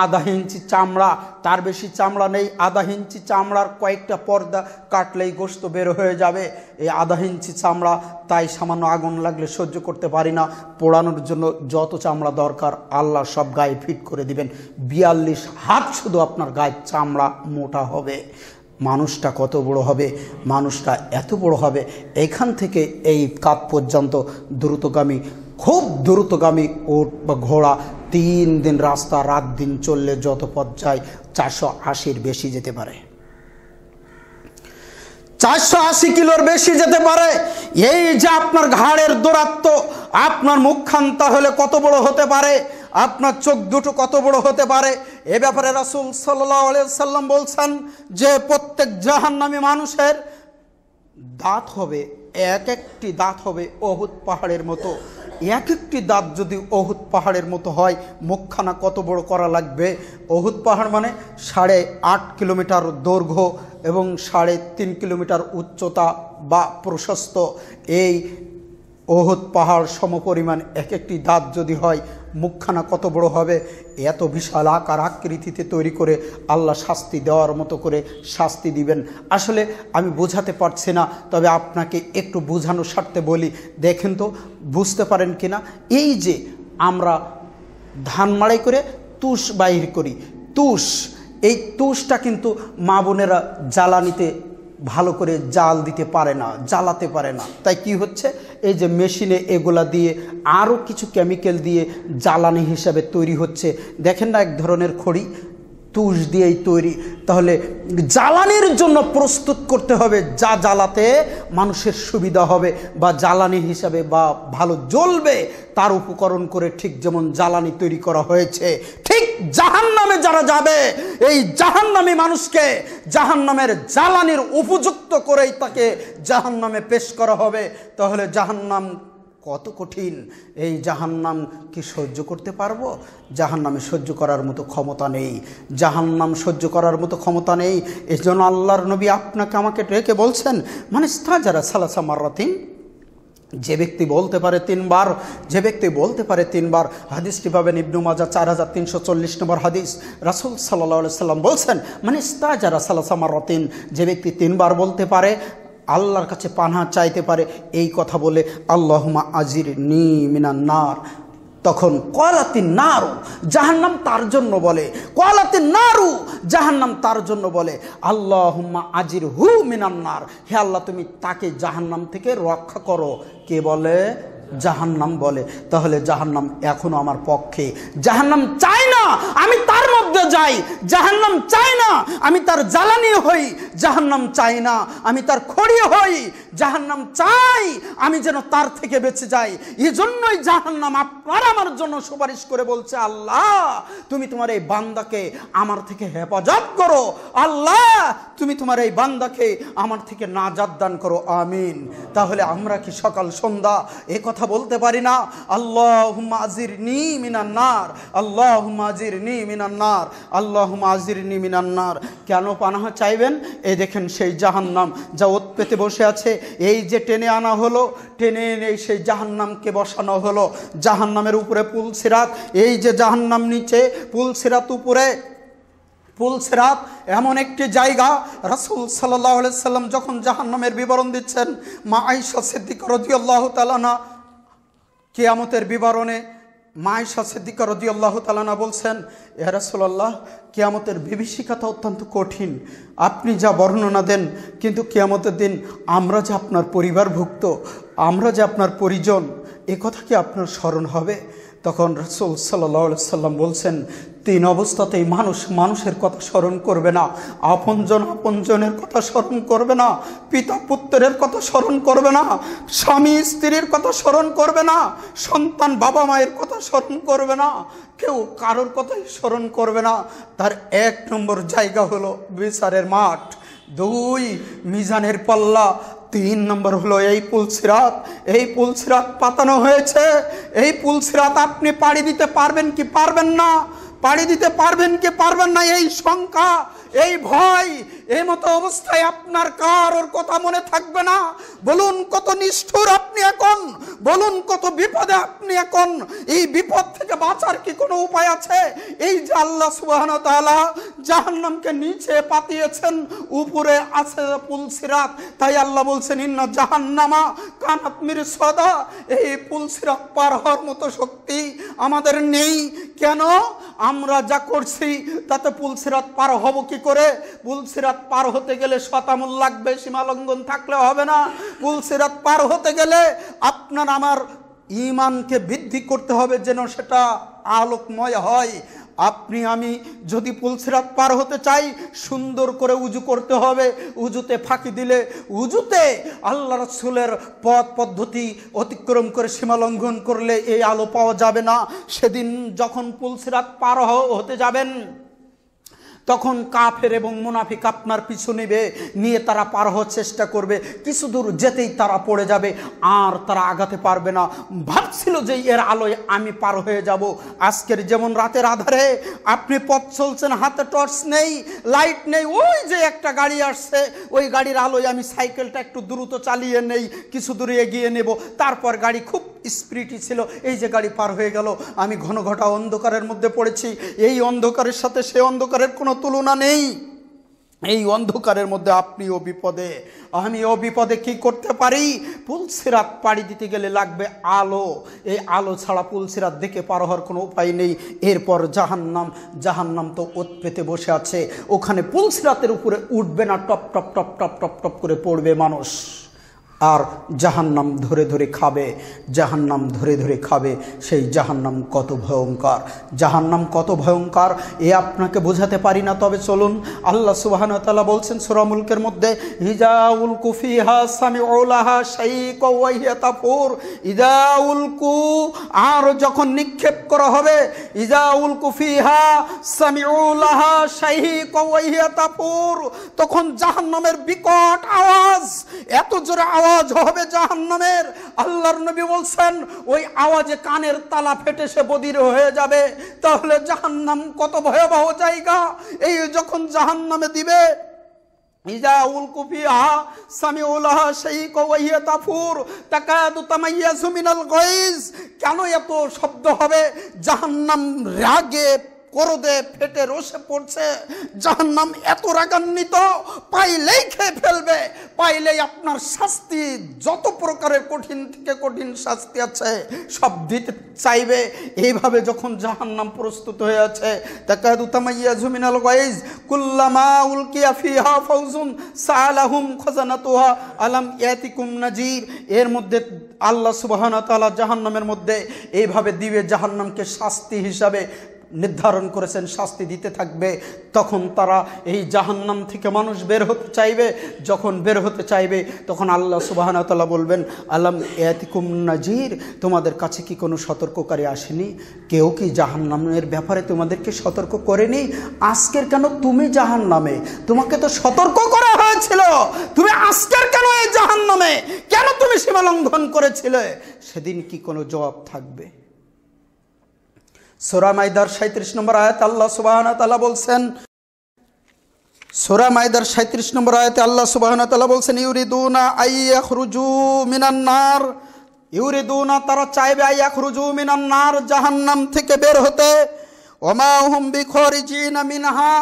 আধা ইঞ্চি চামড়া তার বেশি চামড়া নেই আধা ইঞ্চি চামড়ার কয়েকটা পর্দা কাটলেই গোস্ত বের হয়ে যাবে এই আধা ইঞ্চি চামড়া তাই সামান্য আগুন লাগলে সহ্য করতে পারি না পোড়ানোর জন্য যত চামড়া দরকার আল্লাহ সব গায়ে ফিট করে দিবেন বিয়াল্লিশ হাত শুধু আপনার গায়ে চামড়া মোটা হবে মানুষটা কত বড় হবে মানুষটা এত বড় হবে এখান থেকে এই কাপ পর্যন্ত দ্রুতগামী খুব দ্রুতগামী ওট বা ঘোড়া তিন দিন রাস্তা রাত দিন চললে যত পথ যায় চারশো আশির বেশি যেতে পারে চারশো আশি কিলোর বেশি যেতে পারে এই যে আপনার ঘাড়ের দৌরাত্ম আপনার মুখখান তাহলে কত বড় হতে পারে আপনার চোখ দুটো কত বড় হতে পারে এ ব্যাপারে রাসুল সাল্লাহ সাল্লাম বলছেন যে প্রত্যেক জাহান্নামী মানুষের দাঁত হবে এক একটি দাঁত হবে অহুত পাহাড়ের মতো এক একটি দাঁত যদি অহুত পাহাড়ের মতো হয় মুখখানা কত বড় করা লাগবে অহুত পাহাড় মানে সাড়ে আট কিলোমিটার দৈর্ঘ্য এবং সাড়ে তিন কিলোমিটার উচ্চতা বা প্রশস্ত এই ওহত পাহাড় সমপরিমাণ এক একটি দাঁত যদি হয় মুখখানা কত বড় হবে এত বিশাল আকার আকৃতিতে তৈরি করে আল্লাহ শাস্তি দেওয়ার মতো করে শাস্তি দিবেন আসলে আমি বোঝাতে পারছি না তবে আপনাকে একটু বোঝানো স্বার্থে বলি দেখেন তো বুঝতে পারেন কিনা এই যে আমরা ধান মাড়াই করে তুষ বাহির করি তুষ এই তুষটা কিন্তু মা বোনেরা জ্বালানিতে ভালো করে জাল দিতে পারে না জ্বালাতে পারে না তাই কি হচ্ছে এই যে মেশিনে এগুলা দিয়ে আরও কিছু কেমিক্যাল দিয়ে জ্বালানি হিসাবে তৈরি হচ্ছে দেখেন না এক ধরনের খড়ি তুষ দিয়েই তৈরি তাহলে জ্বালানির জন্য প্রস্তুত করতে হবে যা জ্বালাতে মানুষের সুবিধা হবে বা জ্বালানি হিসাবে বা ভালো জ্বলবে তার উপকরণ করে ঠিক যেমন জ্বালানি তৈরি করা হয়েছে ঠিক জাহান নামে যারা যাবে এই জাহান নামে মানুষকে জাহান নামের জ্বালানির উপযুক্ত করেই তাকে জাহান নামে পেশ করা হবে তাহলে জাহান নাম কত কঠিন এই জাহান্নাম কি সহ্য করতে পারবো জাহান্নামে সহ্য করার মতো ক্ষমতা নেই জাহান্নাম সহ্য করার মতো ক্ষমতা নেই এই জন্য আল্লাহর নবী আপনাকে আমাকে ডেকে বলছেন মানে স্থা যারা সালাসা মারাতিন যে ব্যক্তি বলতে পারে তিনবার যে ব্যক্তি বলতে পারে তিনবার হাদিসটি পাবেন ইবনু মাজা চার হাজার তিনশো চল্লিশ নম্বর হাদিস রাসুল সাল্লাহ সাল্লাম বলছেন মানে স্তা যারা সালাসামার রতিন যে ব্যক্তি তিনবার বলতে পারে আল্লাহর কাছে পানা চাইতে পারে এই কথা বলে আল্লাহমা আজির নি মিনা নার তখন কয়লাতি নারু জাহান্নাম তার জন্য বলে কয়লাতি নারু জাহান্নাম তার জন্য বলে আল্লাহ আজির হু মিনান্নার হে আল্লাহ তুমি তাকে জাহান্নাম থেকে রক্ষা করো কে বলে জাহান্নাম বলে তাহলে জাহান্নাম এখনো আমার পক্ষে জাহান্নাম চাই না আমি তার মধ্যে যাই জাহান্নাম চাই না আমি তার জ্বালানি হই জাহান্নাম চাই না আমি তার খড়ি হই জাহান্নাম চাই আমি যেন তার থেকে বেঁচে যাই এজন্যই জাহান্নাম আপনার আমার জন্য সুপারিশ করে বলছে আল্লাহ তুমি তোমার এই বান্দাকে আমার থেকে হেফাজত করো আল্লাহ তুমি তোমার এই বান্দাকে আমার থেকে নাজাদ দান করো আমিন তাহলে আমরা কি সকাল সন্ধ্যা এ কথা কথা বলতে পারি না আল্লাহ আজির নি মিনান্নার আল্লাহ আজির নি মিনান্নার আল্লাহ আজির নি মিনান্নার কেন পানাহা চাইবেন এই দেখেন সেই জাহান্নাম যা ওত পেতে বসে আছে এই যে টেনে আনা হলো টেনে এনে সেই জাহান্নামকে বসানো হলো জাহান্নামের উপরে পুল সিরাত এই যে জাহান্নাম নিচে পুল সিরাত উপরে পুল সেরাত এমন একটি জায়গা রাসুল সাল্লাহ সাল্লাম যখন জাহান্নামের বিবরণ দিচ্ছেন মা আইসা সিদ্দিক রদিউল্লাহ তালানা কেয়ামতের বিবরণে মায় সিদ্দিকা রদি আল্লাহ তালানা বলছেন এহরাসুল্লাহ কেয়ামতের বিভীষিকাটা অত্যন্ত কঠিন আপনি যা বর্ণনা দেন কিন্তু কেয়ামতের দিন আমরা যে আপনার পরিবারভুক্ত আমরা যে আপনার পরিজন এ কথা কি আপনার স্মরণ হবে তখন রসুল সাল্লা সাল্লাম বলছেন তিন অবস্থাতেই মানুষ মানুষের কথা স্মরণ করবে না আপনজন আপনজনের কথা স্মরণ করবে না পিতা পুত্রের কথা স্মরণ করবে না স্বামী স্ত্রীর কথা স্মরণ করবে না সন্তান বাবা মায়ের কথা স্মরণ করবে না কেউ কারোর কথাই স্মরণ করবে না তার এক নম্বর জায়গা হলো বিচারের মাঠ দুই মিজানের পাল্লা তিন নম্বর হলো এই পুলসিরাত এই পুলসিরাত পাতানো হয়েছে এই পুলসিরাত আপনি পাড়ি দিতে পারবেন কি পারবেন না পাড়ি দিতে পারবেন কি পারবেন না এই শঙ্কা এই ভয় এই মতো অবস্থায় আপনার কারোর কথা মনে থাকবে না বলুন কত নিষ্ঠুর আপনি এখন বলুন কত বিপদে আপনি এখন এই বিপদ থেকে বাঁচার কি কোনো উপায় আছে এই যে আল্লাহ সুবাহন তালা জাহান্নামকে নিচে পাতিয়েছেন উপরে আছে পুলসিরাত তাই আল্লাহ বলছেন ইন্না জাহান্নামা কানাত মির সদা এই পুলসিরাত পার হওয়ার মতো শক্তি আমাদের নেই কেন আমরা যা করছি তাতে পুলসিরাত পার হব কি করে পুলসিরাত সিরাত পার হতে গেলে শতামূল লাগবে সীমালঙ্ঘন থাকলে হবে না সিরাত পার হতে গেলে আপনার আমার ইমানকে বৃদ্ধি করতে হবে যেন সেটা আলোকময় হয় আপনি আমি যদি পুলসিরাত পার হতে চাই সুন্দর করে উজু করতে হবে উজুতে ফাঁকি দিলে উজুতে আল্লাহ রসুলের পথ পদ্ধতি অতিক্রম করে সীমালঙ্ঘন করলে এই আলো পাওয়া যাবে না সেদিন যখন পুলসিরাত পার হতে যাবেন তখন কাফের এবং মুনাফিক আপনার পিছু নেবে নিয়ে তারা পার হওয়ার চেষ্টা করবে কিছু দূর যেতেই তারা পড়ে যাবে আর তারা আগাতে পারবে না ভাবছিল যে এর আলোয় আমি পার হয়ে যাব আজকের যেমন রাতের আধারে আপনি পথ চলছেন হাতে টর্চ নেই লাইট নেই ওই যে একটা গাড়ি আসছে ওই গাড়ির আলোয় আমি সাইকেলটা একটু দ্রুত চালিয়ে নেই কিছু দূরে এগিয়ে নেব তারপর গাড়ি খুব স্পিরিটই ছিল এই যে গাড়ি পার হয়ে গেল আমি ঘন ঘটা অন্ধকারের মধ্যে পড়েছি এই অন্ধকারের সাথে সে অন্ধকারের কোনো তুলনা নেই এই অন্ধকারের মধ্যে আপনিও বিপদে ও বিপদে কি করতে পারি পুলসিরাত পাড়ি দিতে গেলে লাগবে আলো এই আলো ছাড়া পুলসিরাত দেখে পার হওয়ার কোনো উপায় নেই এরপর জাহান্নাম জাহান্নাম তো ওত পেতে বসে আছে ওখানে পুলসিরাতের উপরে উঠবে না টপ টপ টপ টপ টপ টপ করে পড়বে মানুষ আর জাহান্নাম ধরে ধরে খাবে জাহান্নাম ধরে ধরে খাবে সেই জাহান্নাম কত ভয়ঙ্কর জাহান্নাম কত ভয়ঙ্কর এ আপনাকে বোঝাতে পারি না তবে চলুন আল্লাহ সুবাহানতালা বলছেন সুরামুলকের মধ্যে ইজাউল কুফিহা সামি ওলাহা ইজাউল কু আর যখন নিক্ষেপ করা হবে ইজাউল কুফিহা সামি ওলাহা তখন জাহান্নামের বিকট আওয়াজ এত জোরে আওয়াজ আওয়াজ হবে জাহান্নামের আল্লাহর নবী বলছেন ওই আওয়াজে কানের তালা ফেটে সে বদির হয়ে যাবে তাহলে জাহান্নাম কত ভয়াবহ জায়গা এই যখন জাহান্নামে দিবে কুফিয়া তাফুর কেন এত শব্দ হবে জাহান্নাম রাগে করদে ফেটে রসে পড়ছে যাহার নাম এত রাগান্বিত পাইলেই খেয়ে ফেলবে পাইলেই আপনার শাস্তি যত প্রকারের কঠিন থেকে কঠিন শাস্তি আছে সব দিতে চাইবে এইভাবে যখন জাহান নাম প্রস্তুত হয়ে আছে তাকাদু তামাইয়া জুমিনাল গাইজ কুল্লামা উলকিয়া ফিহা ফাউজুন সালাহুম খজানাতুহা আলাম ইয়াতিকুম নাজির এর মধ্যে আল্লাহ সুবাহ তাআলা জাহান্নামের মধ্যে এইভাবে দিবে জাহান্নামকে শাস্তি হিসাবে নির্ধারণ করেছেন শাস্তি দিতে থাকবে তখন তারা এই জাহান্নাম থেকে মানুষ বের হতে চাইবে যখন বের হতে চাইবে তখন আল্লাহ সুবাহনতলা বলবেন আলম এতিকুম নাজির তোমাদের কাছে কি কোনো সতর্ককারী আসেনি কেউ কি জাহান্নামের ব্যাপারে তোমাদেরকে সতর্ক করেনি আজকের কেন তুমি জাহান্নামে তোমাকে তো সতর্ক করা হয়েছিল তুমি আজকের কেন এই জাহান্নামে কেন তুমি সীমা লঙ্ঘন করেছিলে সেদিন কি কোনো জবাব থাকবে সোরা মাইদার সাঁত্রিশ নম্বর আয়াতে আল্লাহ সুবাহনা বলছেন সোরা মাইদার সাঁত্রিশ নম্বর আয়াতে আল্লাহ সুবাহনা তালা বলছেন ইউরিদুনা আইয়াখ রুজু মিনান্নার ইউরিদুনা তারা চাইবে আইয়াখ রুজু মিনান্নার জাহান্নাম থেকে বের হতে ওমা বিখরিজিনা মিনহা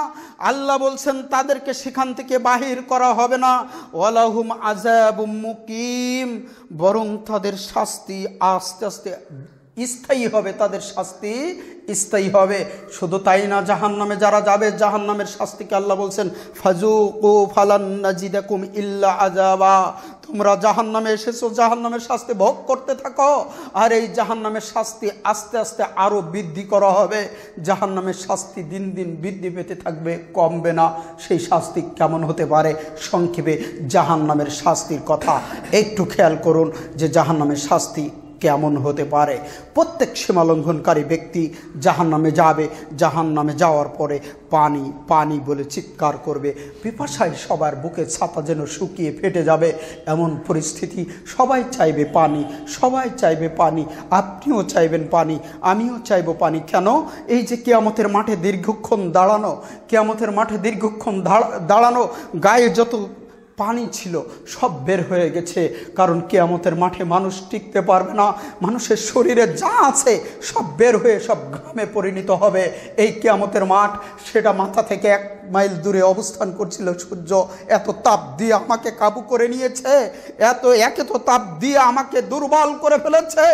আল্লাহ বলছেন তাদেরকে সেখান থেকে বাহির করা হবে না ওয়ালাহুম আজাব মুকিম বরং তাদের শাস্তি আস্তে আস্তে স্থায়ী হবে তাদের শাস্তি স্থায়ী হবে শুধু তাই না জাহান নামে যারা যাবে জাহান নামের শাস্তিকে আল্লাহ বলছেন ফাজু কু ফালান্নাজিদাকুম ইল্লা আজাবা তোমরা জাহান নামে এসেছো জাহান নামের শাস্তি ভোগ করতে থাকো আর এই জাহান নামের শাস্তি আস্তে আস্তে আরও বৃদ্ধি করা হবে জাহান নামের শাস্তি দিন দিন বৃদ্ধি পেতে থাকবে কমবে না সেই শাস্তি কেমন হতে পারে সংক্ষেপে জাহান নামের শাস্তির কথা একটু খেয়াল করুন যে জাহান নামের শাস্তি কেমন হতে পারে প্রত্যেক সীমালঙ্ঘনকারী ব্যক্তি জাহান নামে যাবে জাহান নামে যাওয়ার পরে পানি পানি বলে চিৎকার করবে পিপাসায় সবার বুকে ছাতা যেন শুকিয়ে ফেটে যাবে এমন পরিস্থিতি সবাই চাইবে পানি সবাই চাইবে পানি আপনিও চাইবেন পানি আমিও চাইব পানি কেন এই যে কেয়ামতের মাঠে দীর্ঘক্ষণ দাঁড়ানো কেয়ামতের মাঠে দীর্ঘক্ষণ দাঁড়ানো গায়ে যত পানি ছিল সব বের হয়ে গেছে কারণ কেয়ামতের মাঠে মানুষ টিকতে পারবে না মানুষের শরীরে যা আছে সব বের হয়ে সব ঘামে পরিণত হবে এই কেয়ামতের মাঠ সেটা মাথা থেকে এক মাইল দূরে অবস্থান করছিল সূর্য এত তাপ দিয়ে আমাকে কাবু করে নিয়েছে এত একে তো তাপ দিয়ে আমাকে দুর্বল করে ফেলেছে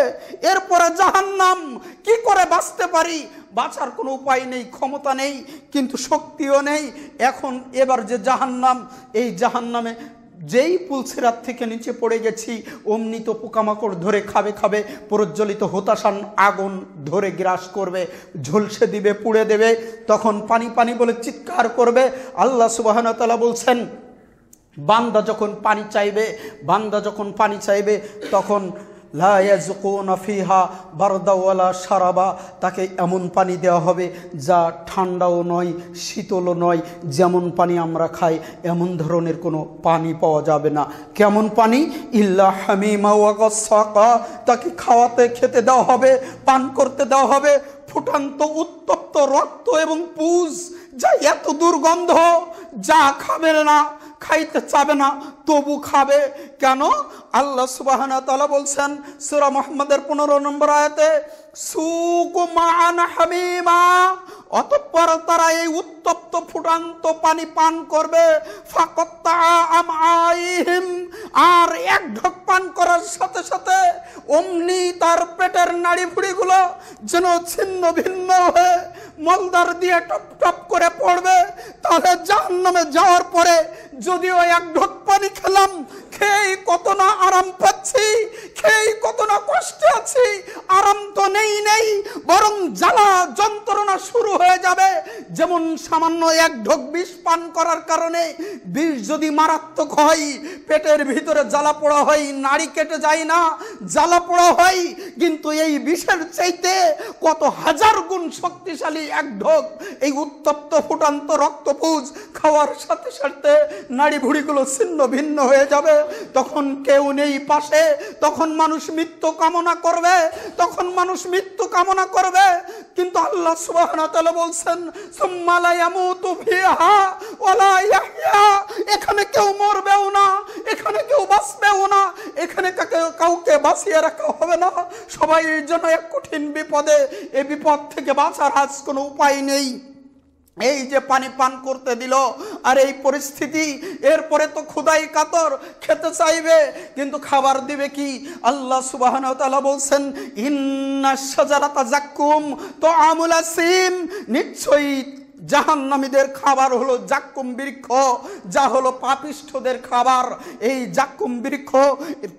এরপরে জাহান্নাম কি করে বাঁচতে পারি বাঁচার কোনো উপায় নেই ক্ষমতা নেই কিন্তু শক্তিও নেই এখন এবার যে জাহান্নাম এই জাহান্নামে যেই পুলসিরাত থেকে নিচে পড়ে গেছি অমনি তো পোকামাকড় ধরে খাবে খাবে প্রজ্বলিত হতাশান আগুন ধরে গ্রাস করবে ঝলসে দিবে পুড়ে দেবে তখন পানি পানি বলে চিৎকার করবে আল্লাহ সুবাহনতলা বলছেন বান্দা যখন পানি চাইবে বান্দা যখন পানি চাইবে তখন লাফিহা বারদাওয়ালা সারাবা তাকে এমন পানি দেওয়া হবে যা ঠান্ডাও নয় শীতলও নয় যেমন পানি আমরা খাই এমন ধরনের কোনো পানি পাওয়া যাবে না কেমন পানি ইল্লা হামিমা তাকে খাওয়াতে খেতে দেওয়া হবে পান করতে দেওয়া হবে ফুটান্ত উত্তপ্ত রক্ত এবং পুজ যা এত দুর্গন্ধ যা খাবে না খাইতে চাবে না তবু খাবে কেন আল্লাহ সুবাহানা তালা বলছেন সুরা মোহাম্মদের পনেরো নম্বর আয়তে সুকুমান হামিমা অতঃপর তারা এই উত্তপ্ত ফুটান্ত পানি পান করবে আর এক ঢক পান করার সাথে সাথে অমনি তার পেটের নাড়ি ফুড়িগুলো যেন ছিন্ন ভিন্ন হয়ে মলদার দিয়ে টপ টপ করে পড়বে তাহলে যার নামে যাওয়ার পরে যদিও এক ঢোক পানি খেলাম খেয়ে কত না আরাম পাচ্ছি খেয়ে কত না কষ্টে আছি আরাম তো নেই নেই বরং জ্বালা যন্ত্রণা শুরু হয়ে যাবে যেমন সামান্য এক ঢোক বিষ পান করার কারণে বিষ যদি মারাত্মক হয় পেটের ভিতরে জ্বালা পোড়া হয় নাড়ি কেটে যায় না জ্বালা পোড়া হয় কিন্তু এই বিষের চাইতে কত হাজার গুণ শক্তিশালী এক ঢোক এই উত্তপ্ত ফুটান্ত রক্তপুজ খাওয়ার সাথে সাথে নাড়ি ভুড়িগুলো ছিন্ন ভিন্ন হয়ে যাবে তখন কেউ নেই পাশে তখন মানুষ মৃত্যু কামনা করবে তখন মানুষ মৃত্যু কামনা করবে কিন্তু আল্লাহ সুবাহ আল্লাহ বলছেন এখানে কেউ মরবেও না এখানে কেউ বাঁচবেও না এখানে কাউকে বাঁচিয়ে রাখা হবে না সবাই জন্য এক কঠিন বিপদে এ বিপদ থেকে বাঁচার আজ কোনো উপায় নেই এই যে পানি পান করতে দিল আর এই পরিস্থিতি এরপরে তো ক্ষুদাই কাতর খেতে চাইবে কিন্তু খাবার দিবে কি আল্লাহ সুবাহন তালা বলছেন ইন্না সাজারাতা জাক্কুম তো আমুলা সিম নিশ্চয়ই জাহান্নামীদের খাবার হলো জাক্কুম বৃক্ষ যা হলো পাপিষ্ঠদের খাবার এই জাক্কুম বৃক্ষ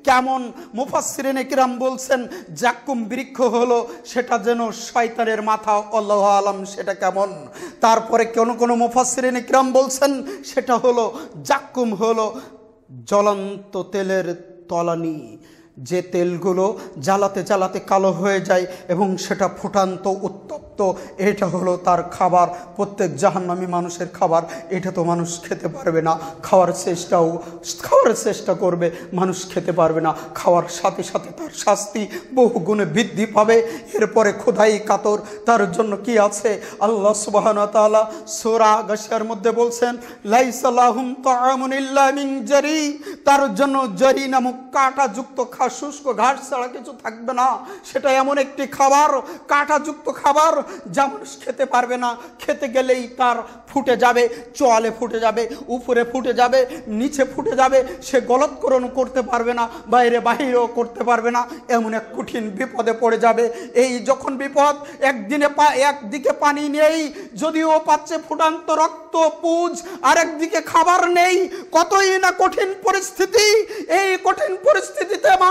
কেমন মুফাসিরেন কিরাম বলছেন জাক্কুম বৃক্ষ হলো সেটা যেন শয়তানের মাথা অল্লাহ আলম সেটা কেমন তারপরে কোনো কোনো মুফাসিরেন কিরাম বলছেন সেটা হলো জাক্কুম হলো জ্বলন্ত তেলের তলানি যে তেলগুলো জ্বালাতে জ্বালাতে কালো হয়ে যায় এবং সেটা ফুটান্ত উত্তপ্ত এটা হলো তার খাবার প্রত্যেক জাহান্নামী মানুষের খাবার এটা তো মানুষ খেতে পারবে না খাওয়ার চেষ্টাও খাওয়ার চেষ্টা করবে মানুষ খেতে পারবে না খাওয়ার সাথে সাথে তার শাস্তি বহু গুণে বৃদ্ধি পাবে এরপরে খোদাই কাতর তার জন্য কি আছে আল্লাহ সুবাহনতালা সোরা গাছের মধ্যে বলছেন লাইসালাহুম তার জন্য জরি নামক কাঁটাযুক্ত খাবার রাখা শুষ্ক ঘাস ছাড়া কিছু থাকবে না সেটা এমন একটি খাবার কাঁটাযুক্ত খাবার যা মানুষ খেতে পারবে না খেতে গেলেই তার ফুটে যাবে চোয়ালে ফুটে যাবে উপরে ফুটে যাবে নিচে ফুটে যাবে সে গলতকরণ করতে পারবে না বাইরে বাহিরেও করতে পারবে না এমন এক কঠিন বিপদে পড়ে যাবে এই যখন বিপদ একদিনে পা একদিকে পানি নেই যদিও পাচ্ছে ফুটান্ত রক্ত পুজ আরেকদিকে খাবার নেই কতই না কঠিন পরিস্থিতি এই কঠিন পরিস্থিতিতে মানুষ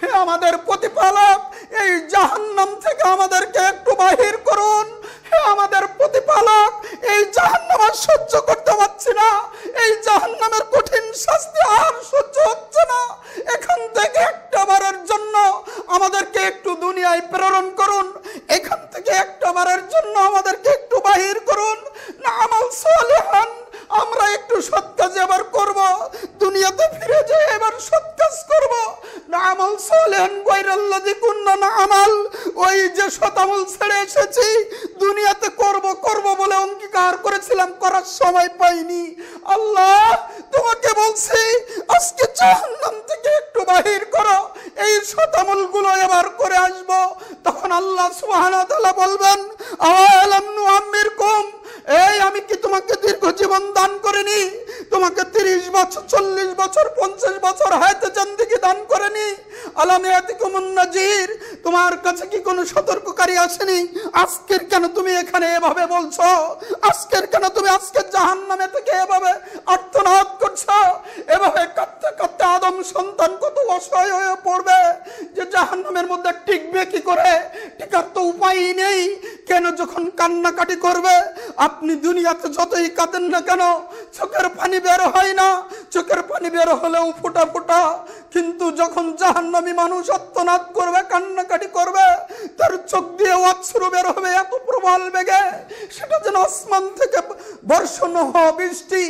হে আমাদের প্রতিপালক এই জাহান্নাম থেকে আমাদেরকে একটু বাহির করুন হে আমাদের প্রতিপালক এই জাহান্নাম আর সহ্য করতে পারছি না এই জাহান্নামের কঠিন শাস্তি আর সহ্য হচ্ছে না এখান থেকে একটা বারের জন্য আমাদেরকে একটু দুনিয়ায় প্রেরণ করুন এখান থেকে একটা বারের জন্য আমাদেরকে একটু বাহির করুন না আমল সোলেহান আমরা একটু সৎ কাজ এবার করব দুনিয়াতে ফিরে যাই এবার সৎ কাজ করব না আমল সলেন গৈরাল্লাদি কুন্না না আমল ওই যে সৎ আমল ছেড়ে এসেছি দুনিয়াতে করব করব বলে অঙ্গীকার করেছিলাম করার সময় পাইনি আল্লাহ তোমাকে বলছি আজকে জাহান্নাম থেকে একটু বাহির করো এই সৎ গুলো এবার করে আসব তখন আল্লাহ সুবহানাহু ওয়া তাআলা বলবেন আলাম নু কম এই আমি কি তোমাকে দীর্ঘ জীবন দান করিনি তোমাকে তিরিশ বছর চল্লিশ বছর পঞ্চাশ বছর হয়তো চান্দিকে দান করেনি আলামে মুন্নাজির তোমার কাছে কি কোনো সতর্ককারী আসেনি আজকের কেন তুমি এখানে এভাবে বলছো আজকের কেন তুমি আজকে জাহান নামে থেকে এভাবে আর্তনাদ করছো এভাবে কাঁদতে কাঁদতে আদম সন্তান কত অসহায় হয়ে পড়বে যে জাহান নামের মধ্যে টিকবে কি করে টিকার তো উপায়ই নেই কেন যখন কান্নাকাটি করবে আপনি দুনিয়াতে যতই কাঁদেন না কেন চোখের পানি বের হয় না চোখের পানি বের হলেও ফোটা ফোটা কিন্তু যখন জাহান্নামী মানুষ আত্মনাদ করবে কান্নাকাটি কান্নাকাটি করবে তার চোখ দিয়ে অশ্রু বের হবে এত প্রবল বেগে সেটা যেন আসমান থেকে বর্ষণ হওয়া বৃষ্টি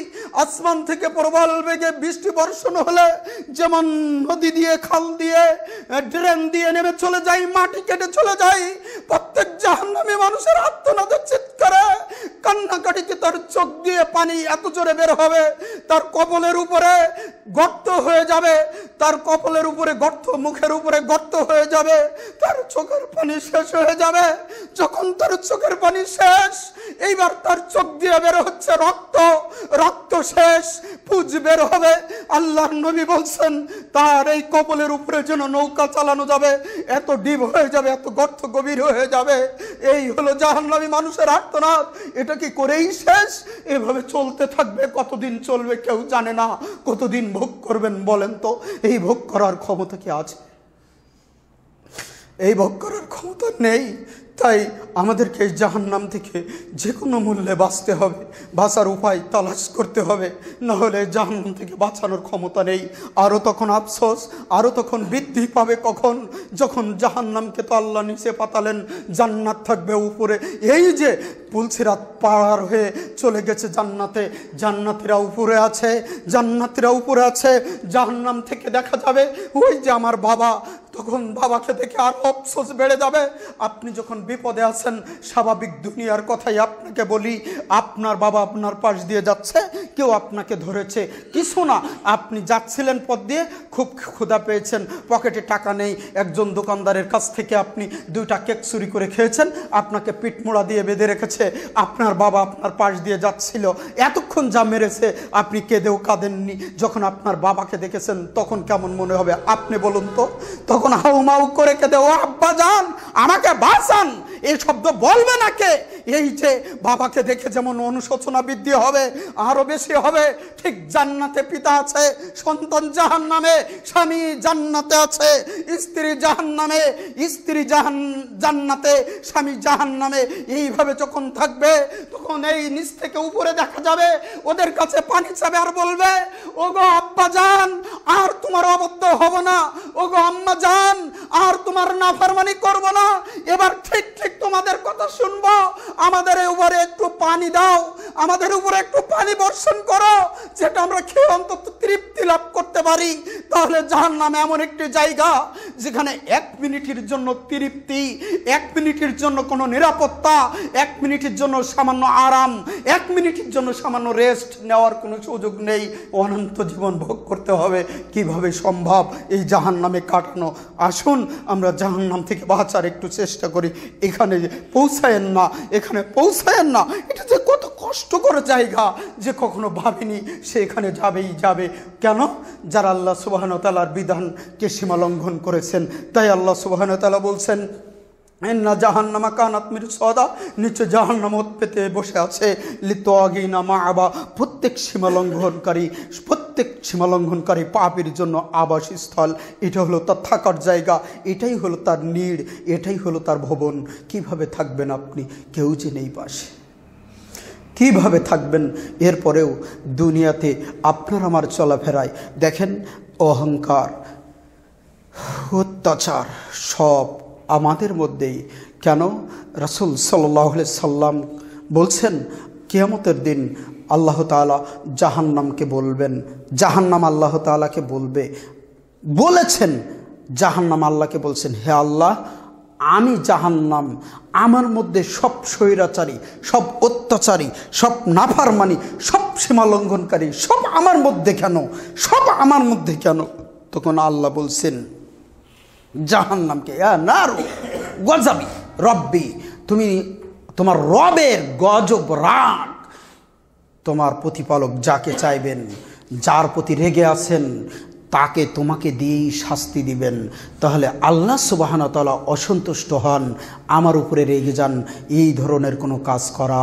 আসমান থেকে প্রবল বেগে বৃষ্টি বর্ষণ হলে যেমন নদী দিয়ে খাল দিয়ে ড্রেন দিয়ে নেমে চলে যাই মাটি কেটে চলে যাই প্রত্যেক জাহান্নামে মানুষের আত্মনাদের চিৎকারে কান্নাকাটিতে তার চোখ দিয়ে পানি এত জোরে বের হবে তার কপলের উপরে গর্ত হয়ে যাবে তার কপলের উপরে গর্ত মুখের উপরে গর্ত হয়ে যাবে তার চোখের পানি শেষ হয়ে যাবে যখন তার চোখের পানি শেষ এইবার তার চোখ দিয়ে বের হচ্ছে রক্ত রক্ত শেষ পুজ বের হবে আল্লাহর নবী বলছেন তার এই কপলের উপরে যেন নৌকা চালানো যাবে এত ডিপ হয়ে যাবে এত গর্ত গভীর হয়ে যাবে এই হলো নবী মানুষের আর্তনাদ এটা কি করেই শেষ এভাবে চলতে থাকবে কতদিন চলবে কেউ জানে না কতদিন ভোগ করবেন বলেন তো এই ভোগ করার ক্ষমতা কি আছে এই করার ক্ষমতা নেই তাই আমাদেরকে এই জাহান্নাম থেকে যে কোনো মূল্যে বাঁচতে হবে বাঁচার উপায় তালাশ করতে হবে নাহলে জাহান্নাম থেকে বাঁচানোর ক্ষমতা নেই আরও তখন আফসোস আরও তখন বৃদ্ধি পাবে কখন যখন জাহান্নামকে তো আল্লাহ নিচে পাতালেন জান্নাত থাকবে উপরে এই যে পুলসিরাত পাড়ার হয়ে চলে গেছে জান্নাতে জান্নাতিরা উপরে আছে জান্নাতিরা উপরে আছে জাহান্নাম থেকে দেখা যাবে ওই যে আমার বাবা তখন বাবাকে দেখে আরও অফসোস বেড়ে যাবে আপনি যখন বিপদে আছেন স্বাভাবিক দুনিয়ার কথাই আপনাকে বলি আপনার বাবা আপনার পাশ দিয়ে যাচ্ছে কেউ আপনাকে ধরেছে কিছু না আপনি যাচ্ছিলেন পথ দিয়ে খুব ক্ষুধা পেয়েছেন পকেটে টাকা নেই একজন দোকানদারের কাছ থেকে আপনি দুইটা কেক চুরি করে খেয়েছেন আপনাকে পিটমোড়া দিয়ে বেঁধে রেখেছে আপনার বাবা আপনার পাশ দিয়ে যাচ্ছিল এতক্ষণ যা মেরেছে আপনি কেঁদেও কাঁদেননি যখন আপনার বাবাকে দেখেছেন তখন কেমন মনে হবে আপনি বলুন তো তখন তখন হাউমাউ করে কেঁদে ও আব্বা যান আমাকে বাঁচান এই শব্দ বলবে না কে এই যে বাবাকে দেখে যেমন অনুশোচনা বৃদ্ধি হবে আরও বেশি হবে ঠিক জান্নাতে পিতা আছে সন্তান জাহান নামে স্বামী জান্নাতে আছে স্ত্রী জাহান নামে স্ত্রী জাহান জান্নাতে স্বামী জাহান নামে এইভাবে যখন থাকবে তখন এই নিচ থেকে উপরে দেখা যাবে ওদের কাছে পানি চাবে আর বলবে ও গো আব্বা যান আর তোমার অবদ্ধ হব না ও গো আম্মা যান শয়তান আর তোমার নাফারমানি করব না এবার ঠিক ঠিক তোমাদের কথা শুনবো আমাদের উপরে একটু পানি দাও আমাদের উপরে একটু পানি বর্ষণ করো যেটা আমরা খেয়ে অন্তত তৃপ্তি লাভ করতে পারি তাহলে যার নামে এমন একটি জায়গা যেখানে এক মিনিটের জন্য তৃপ্তি এক মিনিটের জন্য কোনো নিরাপত্তা এক মিনিটের জন্য সামান্য আরাম এক মিনিটের জন্য সামান্য রেস্ট নেওয়ার কোনো সুযোগ নেই অনন্ত জীবন ভোগ করতে হবে কিভাবে সম্ভব এই জাহান নামে কাটানো আসুন আমরা জাহান্নাম থেকে বাঁচার একটু চেষ্টা করি এখানে পৌঁছায়েন না এখানে পৌঁছায়েন না এটা যে কত কষ্টকর জায়গা যে কখনো ভাবেনি সে এখানে যাবেই যাবে কেন যারা আল্লাহ সুবাহনতালার বিধানকে সীমা লঙ্ঘন করেছেন তাই আল্লাহ সুবাহনতালা বলছেন না জাহান্নামা কানাতমির সদা নিচে জাহান্নামত পেতে বসে আছে লিত আগিনা মা আবা প্রত্যেক সীমা লঙ্ঘনকারী প্রত্যেক প্রত্যেক সীমালঙ্ঘনকারী পাপের জন্য আবাসস্থল এটা হলো তার থাকার জায়গা এটাই হলো তার নীড় এটাই হলো তার ভবন কিভাবে থাকবেন আপনি কেউ যে নেই পাশে কিভাবে থাকবেন এরপরেও দুনিয়াতে আপনার আমার চলাফেরায় দেখেন অহংকার অত্যাচার সব আমাদের মধ্যেই কেন রাসুল সাল্লাহ সাল্লাম বলছেন কেয়ামতের দিন আল্লাহ তালা জাহান্নামকে বলবেন জাহান্নাম আল্লাহ তালাকে বলবে বলেছেন জাহান্নাম আল্লাহকে বলছেন হে আল্লাহ আমি জাহান্নাম আমার মধ্যে সব স্বৈরাচারী সব অত্যাচারী সব নাফারমানি সব সীমালঙ্ঘনকারী সব আমার মধ্যে কেন সব আমার মধ্যে কেন তখন আল্লাহ বলছেন জাহান্নামকে গজাবি রব্বি তুমি তোমার রবের গজব রাগ তোমার প্রতিপালক যাকে চাইবেন যার প্রতি রেগে আছেন তাকে তোমাকে দিয়েই শাস্তি দিবেন তাহলে আল্লাহ সুবাহনতলা অসন্তুষ্ট হন আমার উপরে রেগে যান এই ধরনের কোনো কাজ করা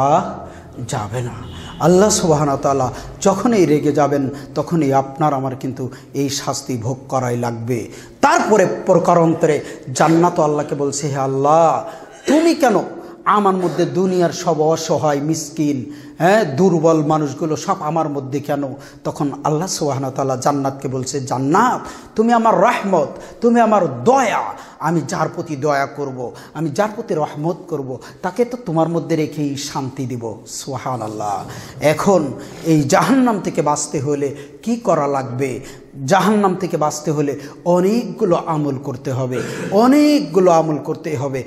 যাবে না আল্লাহ সুবাহানতালা যখনই রেগে যাবেন তখনই আপনার আমার কিন্তু এই শাস্তি ভোগ করাই লাগবে তারপরে প্রকারান্তরে জান্নাত আল্লাহকে বলছে হে আল্লাহ তুমি কেন আমার মধ্যে দুনিয়ার সব অসহায় মিসকিন হ্যাঁ দুর্বল মানুষগুলো সব আমার মধ্যে কেন তখন আল্লাহ সুবাহনতালা জান্নাতকে বলছে জান্নাত তুমি আমার রহমত তুমি আমার দয়া আমি যার প্রতি দয়া করব। আমি যার প্রতি রহমত করব। তাকে তো তোমার মধ্যে রেখেই শান্তি দিব সোহান আল্লাহ এখন এই জাহান্নাম থেকে বাঁচতে হলে কি করা লাগবে জাহান্নাম থেকে বাঁচতে হলে অনেকগুলো আমল করতে হবে অনেকগুলো আমল করতে হবে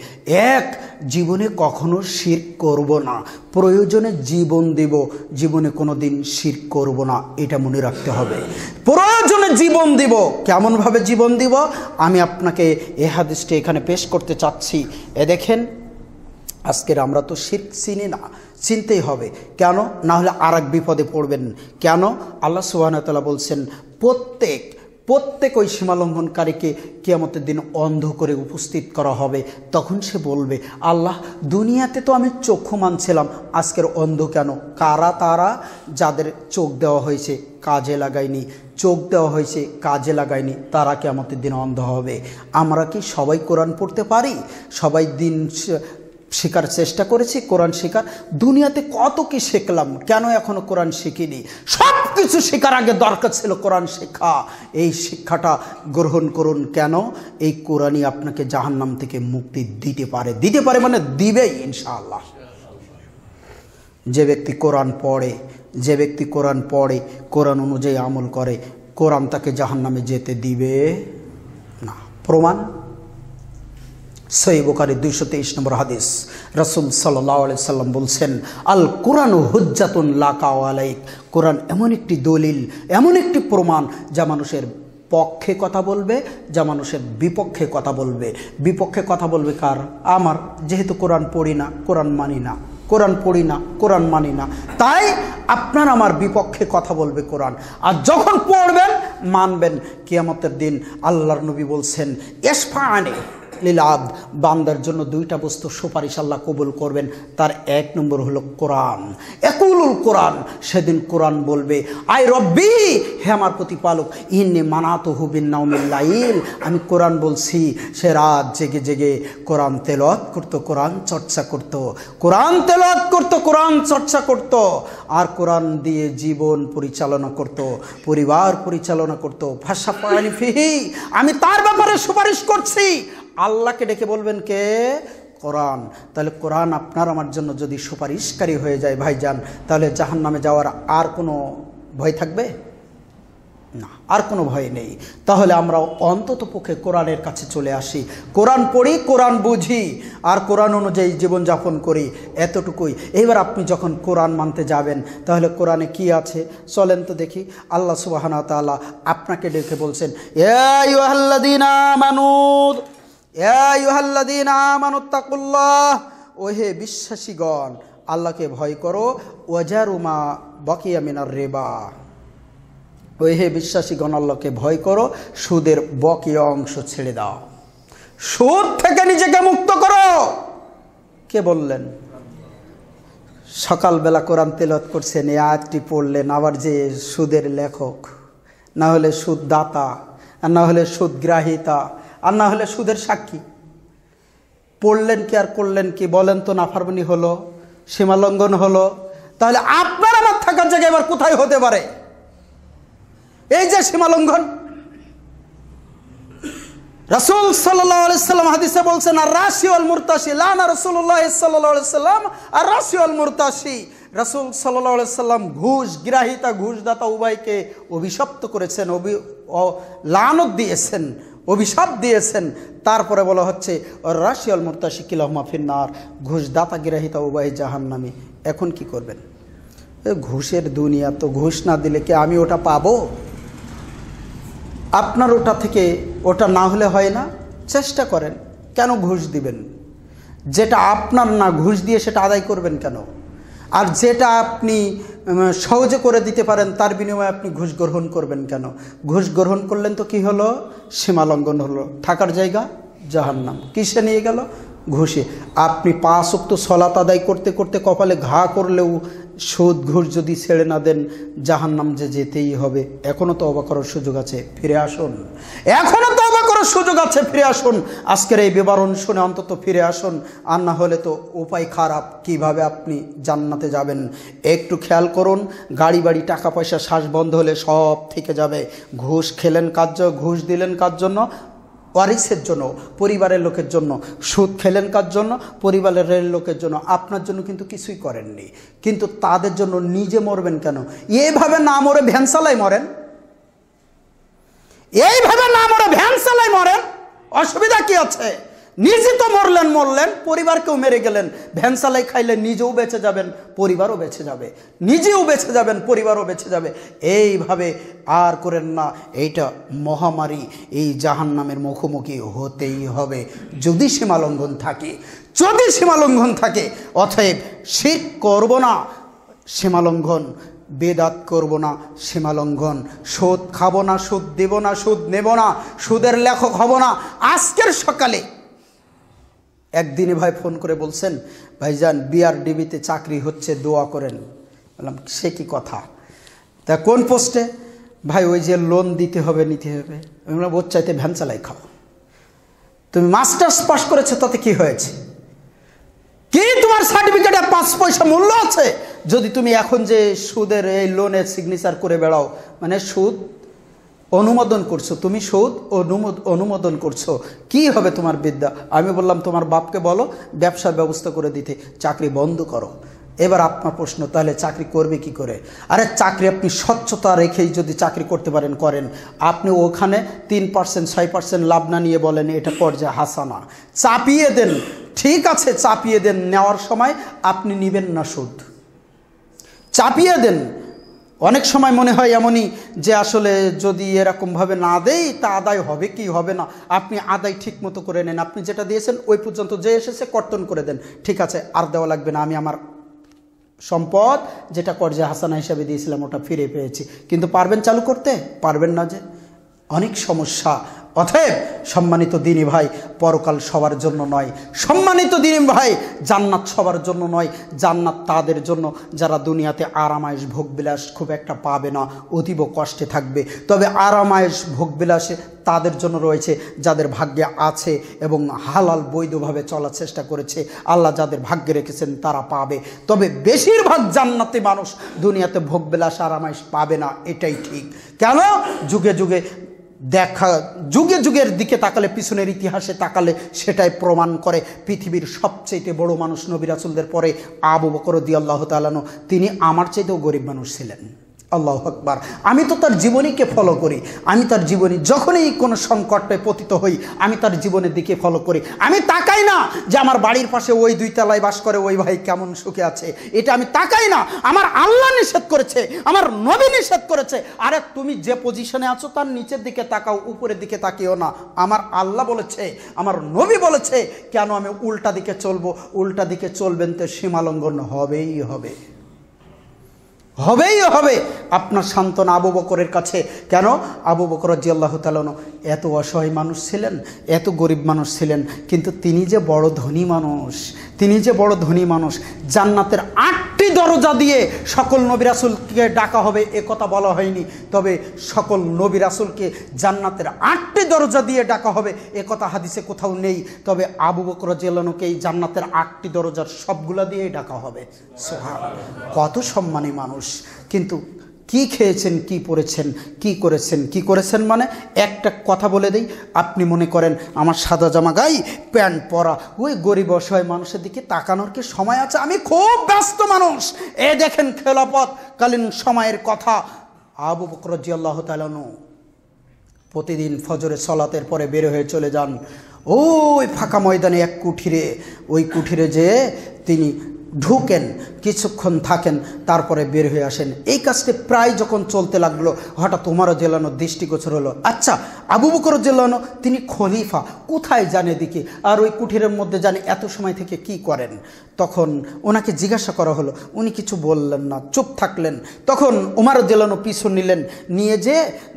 এক জীবনে কখনো শির করব না প্রয়োজনে জীবন দেব জীবনে কোনো দিন শির করব না এটা মনে রাখতে হবে প্রয়োজনে জীবন দেব কেমনভাবে জীবন দিব আমি আপনাকে এ হাদিসটি এখানে পেশ করতে চাচ্ছি এ দেখেন আজকের আমরা তো শির চিনি না চিনতেই হবে কেন না হলে আর বিপদে পড়বেন কেন আল্লাহ সুবাহতালা বলছেন প্রত্যেক প্রত্যেক ওই সীমালঙ্ঘনকারীকে কেয়ামতের দিন অন্ধ করে উপস্থিত করা হবে তখন সে বলবে আল্লাহ দুনিয়াতে তো আমি চক্ষু মানছিলাম আজকের অন্ধ কেন কারা তারা যাদের চোখ দেওয়া হয়েছে কাজে লাগায়নি চোখ দেওয়া হয়েছে কাজে লাগায়নি তারা কেমতের দিন অন্ধ হবে আমরা কি সবাই কোরআন পড়তে পারি সবাই দিন শেখার চেষ্টা করেছি কোরআন শেখার দুনিয়াতে কত কি শিখলাম কেন এখনো কোরআন শিখিনি সব কিছু শেখার আগে দরকার ছিল কোরআন শিক্ষা এই শিক্ষাটা গ্রহণ করুন কেন এই কোরআনই আপনাকে জাহান্নাম থেকে মুক্তি দিতে পারে দিতে পারে মানে দিবেই ইনশাআল্লাহ যে ব্যক্তি কোরআন পড়ে যে ব্যক্তি কোরআন পড়ে কোরআন অনুযায়ী আমল করে কোরআন তাকে জাহান্নামে যেতে দিবে না প্রমাণ সই বোকারি দুইশো তেইশ নম্বর হাদিস রসুল সাল্লাহ সাল্লাম বলছেন আল কোরআন হুজ্জাতুন লাকাও কোরআন এমন একটি দলিল এমন একটি প্রমাণ যা মানুষের পক্ষে কথা বলবে যা মানুষের বিপক্ষে কথা বলবে বিপক্ষে কথা বলবে কার আমার যেহেতু কোরআন পড়ি না কোরআন মানি না কোরআন পড়ি না কোরআন মানি না তাই আপনার আমার বিপক্ষে কথা বলবে কোরআন আর যখন পড়বেন মানবেন কিয়ামতের দিন আল্লাহর নবী বলছেন এসফা আনে লীল আব্দ বান্দার জন্য দুইটা বস্তু সুপারিশ আল্লাহ কবুল করবেন তার এক নম্বর হলো কোরআন একুলুল কোরআন সেদিন কোরআন বলবে আই রব্বি হে আমার প্রতিপালক ইন্নি মানাত হুবিন নাউমিল্লাইল আমি কোরআন বলছি সে রাত জেগে জেগে কোরআন তেলত করত কোরআন চর্চা করত কোরআন তেলত করত কোরআন চর্চা করত আর কোরআন দিয়ে জীবন পরিচালনা করত পরিবার পরিচালনা করত ভাষা পড়ানি ফিহি আমি তার ব্যাপারে সুপারিশ করছি আল্লাহকে ডেকে বলবেন কে কোরআন তাহলে কোরআন আপনার আমার জন্য যদি সুপারিশকারী হয়ে যায় ভাইজান তাহলে জাহান নামে যাওয়ার আর কোনো ভয় থাকবে না আর কোনো ভয় নেই তাহলে আমরা অন্তত পক্ষে কোরআনের কাছে চলে আসি কোরআন পড়ি কোরআন বুঝি আর কোরআন অনুযায়ী জীবনযাপন করি এতটুকুই এবার আপনি যখন কোরআন মানতে যাবেন তাহলে কোরআনে কি আছে চলেন তো দেখি আল্লাহ সুবাহনা তালা আপনাকে ডেকে বলছেন এ আল্লা মানুষ ওহে বিশ্বাসীগণ আল্লাহকে ভয় করো ওয়াজারুমা বকিয়া মিনার রেবা ওহে বিশ্বাসীগণ আল্লাহকে ভয় করো সুদের বকিয়া অংশ ছেড়ে দাও সুদ থেকে নিজেকে মুক্ত করো কে বললেন সকালবেলা কোরআন তেলত করছেন এই আয়াতটি পড়লেন আবার যে সুদের লেখক না হলে সুদদাতা আর না হলে সুদগ্রাহিতা আর না হলে সুদের সাক্ষী পড়লেন কি আর করলেন কি বলেন তো ফার্মনি হলো সীমালঙ্ঘন হলো তাহলে আপনার আমার থাকার জায়গায় এবার কোথায় হতে পারে এই যে সীমালঙ্ঘন রসুল সাল্লাম হাদিসে বলছেন আর রাশি অল মুরতাসি লানা রসুল্লাহ সাল্লাম আর রাশি আল মুরতাসি রসুল সাল্লাহ সাল্লাম ঘুষ গ্রাহিতা ঘুষদাতা উভয়কে অভিশপ্ত করেছেন অভি লানত দিয়েছেন অভিশাপ দিয়েছেন তারপরে বলা হচ্ছে রাশিয়াল মোর্তাশিকিল ফিন্নার দাতা গিরাহিতা উবাই জাহান নামে এখন কি করবেন ঘুষের দুনিয়া তো ঘুষ না দিলে কি আমি ওটা পাবো আপনার ওটা থেকে ওটা না হলে হয় না চেষ্টা করেন কেন ঘুষ দিবেন যেটা আপনার না ঘুষ দিয়ে সেটা আদায় করবেন কেন আর যেটা আপনি সহজে করে দিতে পারেন তার বিনিময়ে আপনি ঘুষ গ্রহণ করবেন কেন ঘুষ গ্রহণ করলেন তো কি হলো সীমালঙ্ঘন হলো থাকার জায়গা জাহান্নাম কিসে নিয়ে গেল ঘুষে আপনি পাঁচ উক্ত সলাত আদায় করতে করতে কপালে ঘা করলেও সুদ ঘুষ যদি ছেড়ে না দেন জাহান্নাম যে যেতেই হবে এখনও তো অবাক করার সুযোগ আছে ফিরে আসুন এখনও তো সুযোগ আছে ফিরে আসুন আজকের এই বিবরণ শুনে অন্তত ফিরে আসুন আর না হলে তো উপায় খারাপ কিভাবে আপনি জান্নাতে যাবেন একটু খেয়াল করুন গাড়ি বাড়ি টাকা পয়সা শ্বাস বন্ধ হলে সব থেকে যাবে ঘুষ খেলেন কার জন্য ঘুষ দিলেন কার জন্য ওয়ারিসের জন্য পরিবারের লোকের জন্য সুদ খেলেন কার জন্য পরিবারের রেল লোকের জন্য আপনার জন্য কিন্তু কিছুই করেননি কিন্তু তাদের জন্য নিজে মরবেন কেন এভাবে না মরে ভ্যানসালাই মরেন এইভাবে না মরে ভ্যান চালাই মরেন অসুবিধা কি আছে নিজে তো মরলেন মরলেন পরিবারকেও মেরে গেলেন ভ্যান চালাই খাইলে নিজেও বেঁচে যাবেন পরিবারও বেঁচে যাবে নিজেও বেঁচে যাবেন পরিবারও বেঁচে যাবে এইভাবে আর করেন না এইটা মহামারী এই জাহান নামের মুখোমুখি হতেই হবে যদি সীমালঙ্ঘন থাকে যদি সীমালঙ্ঘন থাকে অথব শিখ করব না সীমালঙ্ঘন বেদাত করব না সীমালঙ্ঘন সুদ খাবো না সুদ দেব না সুদ নেব না সুদের লেখক হব না আজকের সকালে একদিনে ভাই ফোন করে বলছেন ভাইজান বিআরডিবিতে চাকরি হচ্ছে দোয়া করেন বললাম সে কি কথা তা কোন পোস্টে ভাই ওই যে লোন দিতে হবে নিতে হবে আমি বললাম ওর চাইতে ভ্যান চালাই খাও তুমি মাস্টার্স পাস করেছো তাতে কি হয়েছে কি তোমার সার্টিফিকেটে পাঁচ পয়সা মূল্য আছে যদি তুমি এখন যে সুদের এই লোনের সিগনেচার করে বেড়াও মানে সুদ অনুমোদন করছো তুমি সুদ অনুমোদ অনুমোদন করছো কি হবে তোমার বিদ্যা আমি বললাম তোমার বাপকে বলো ব্যবসার ব্যবস্থা করে দিতে চাকরি বন্ধ করো এবার আপনার প্রশ্ন তাহলে চাকরি করবে কি করে আরে চাকরি আপনি স্বচ্ছতা রেখেই যদি চাকরি করতে পারেন করেন আপনি ওখানে তিন পার্সেন্ট ছয় পার্সেন্ট লাভ না নিয়ে বলেন এটা পর্যায়ে হাসানা চাপিয়ে দেন ঠিক আছে চাপিয়ে দেন নেওয়ার সময় আপনি নেবেন না সুদ চাপিয়ে দেন অনেক সময় মনে হয় এমনই যে আসলে যদি এরকমভাবে না দেয় তা আদায় হবে কি হবে না আপনি আদায় ঠিক মতো করে নেন আপনি যেটা দিয়েছেন ওই পর্যন্ত যে এসেছে কর্তন করে দেন ঠিক আছে আর দেওয়া লাগবে না আমি আমার সম্পদ যেটা কর্জে হাসানা হিসাবে দিয়েছিলাম ওটা ফিরে পেয়েছি কিন্তু পারবেন চালু করতে পারবেন না যে অনেক সমস্যা অতএব সম্মানিত দিনই ভাই পরকাল সবার জন্য নয় সম্মানিত দিনই ভাই জান্নাত সবার জন্য নয় জান্নাত তাদের জন্য যারা দুনিয়াতে আরামায়েশ ভোগবিলাস খুব একটা পাবে না অতীব কষ্টে থাকবে তবে আরামায়েশ ভোগবিলাসে তাদের জন্য রয়েছে যাদের ভাগ্যে আছে এবং হালাল বৈধভাবে চলার চেষ্টা করেছে আল্লাহ যাদের ভাগ্যে রেখেছেন তারা পাবে তবে বেশিরভাগ জান্নাতে মানুষ দুনিয়াতে ভোগবিলাস আরামাইশ পাবে না এটাই ঠিক কেন যুগে যুগে দেখা যুগে যুগের দিকে তাকালে পিছনের ইতিহাসে তাকালে সেটাই প্রমাণ করে পৃথিবীর সবচেয়ে বড় মানুষ নবিরাসুলদের পরে আবু বকর দিয়াল্লাহ তালানো তিনি আমার চাইতেও গরিব মানুষ ছিলেন আল্লাহ আকবার আমি তো তার জীবনীকে ফলো করি আমি তার জীবনী যখনই কোনো সংকটে পতিত হই আমি তার জীবনের দিকে ফলো করি আমি তাকাই না যে আমার বাড়ির পাশে ওই দুই তলায় বাস করে ওই ভাই কেমন সুখে আছে এটা আমি তাকাই না আমার আল্লাহ নিষেধ করেছে আমার নবী নিষেধ করেছে আরে তুমি যে পজিশনে আছো তার নিচের দিকে তাকাও উপরের দিকে তাকিও না আমার আল্লাহ বলেছে আমার নবী বলেছে কেন আমি উল্টা দিকে চলবো উল্টা দিকে চলবেন তো সীমালঙ্ঘন হবেই হবে হবেই হবে আপনার সান্ত্বনা আবু বকরের কাছে কেন আবু বকর জি আল্লাহ তালন এত অসহায় মানুষ ছিলেন এত গরিব মানুষ ছিলেন কিন্তু তিনি যে বড় ধনী মানুষ তিনি যে বড় ধনী মানুষ জান্নাতের আটটি দরজা দিয়ে সকল নবিরাসুলকে ডাকা হবে এ কথা বলা হয়নি তবে সকল নবিরাসুলকে জান্নাতের আটটি দরজা দিয়ে ডাকা হবে এ কথা হাদিসে কোথাও নেই তবে আবু বকর জেলানোকে এই জান্নাতের আটটি দরজার সবগুলা দিয়েই ডাকা হবে কত সম্মানী মানুষ মানুষ কিন্তু কি খেয়েছেন কি পরেছেন কি করেছেন কি করেছেন মানে একটা কথা বলে দেই আপনি মনে করেন আমার সাদা জামা গাই প্যান্ট পরা ওই গরিব অসহায় মানুষের দিকে তাকানোর কি সময় আছে আমি খুব ব্যস্ত মানুষ এ দেখেন খেলাপথ কালীন সময়ের কথা আবু বকরজি আল্লাহ তালানু প্রতিদিন ফজরে সলাতের পরে বের হয়ে চলে যান ওই ফাঁকা ময়দানে এক কুঠিরে ওই কুঠিরে যে তিনি ঢুকেন কিছুক্ষণ থাকেন তারপরে বের হয়ে আসেন এই কাজটি প্রায় যখন চলতে লাগলো হঠাৎ উমারও জেলানো দৃষ্টিগোচর হলো আচ্ছা আবু বকর জেলানো তিনি খলিফা কোথায় জানে দেখি আর ওই কুঠিরের মধ্যে জানে এত সময় থেকে কি করেন তখন ওনাকে জিজ্ঞাসা করা হলো উনি কিছু বললেন না চুপ থাকলেন তখন উমারও জেলানো পিছু নিলেন নিয়ে যে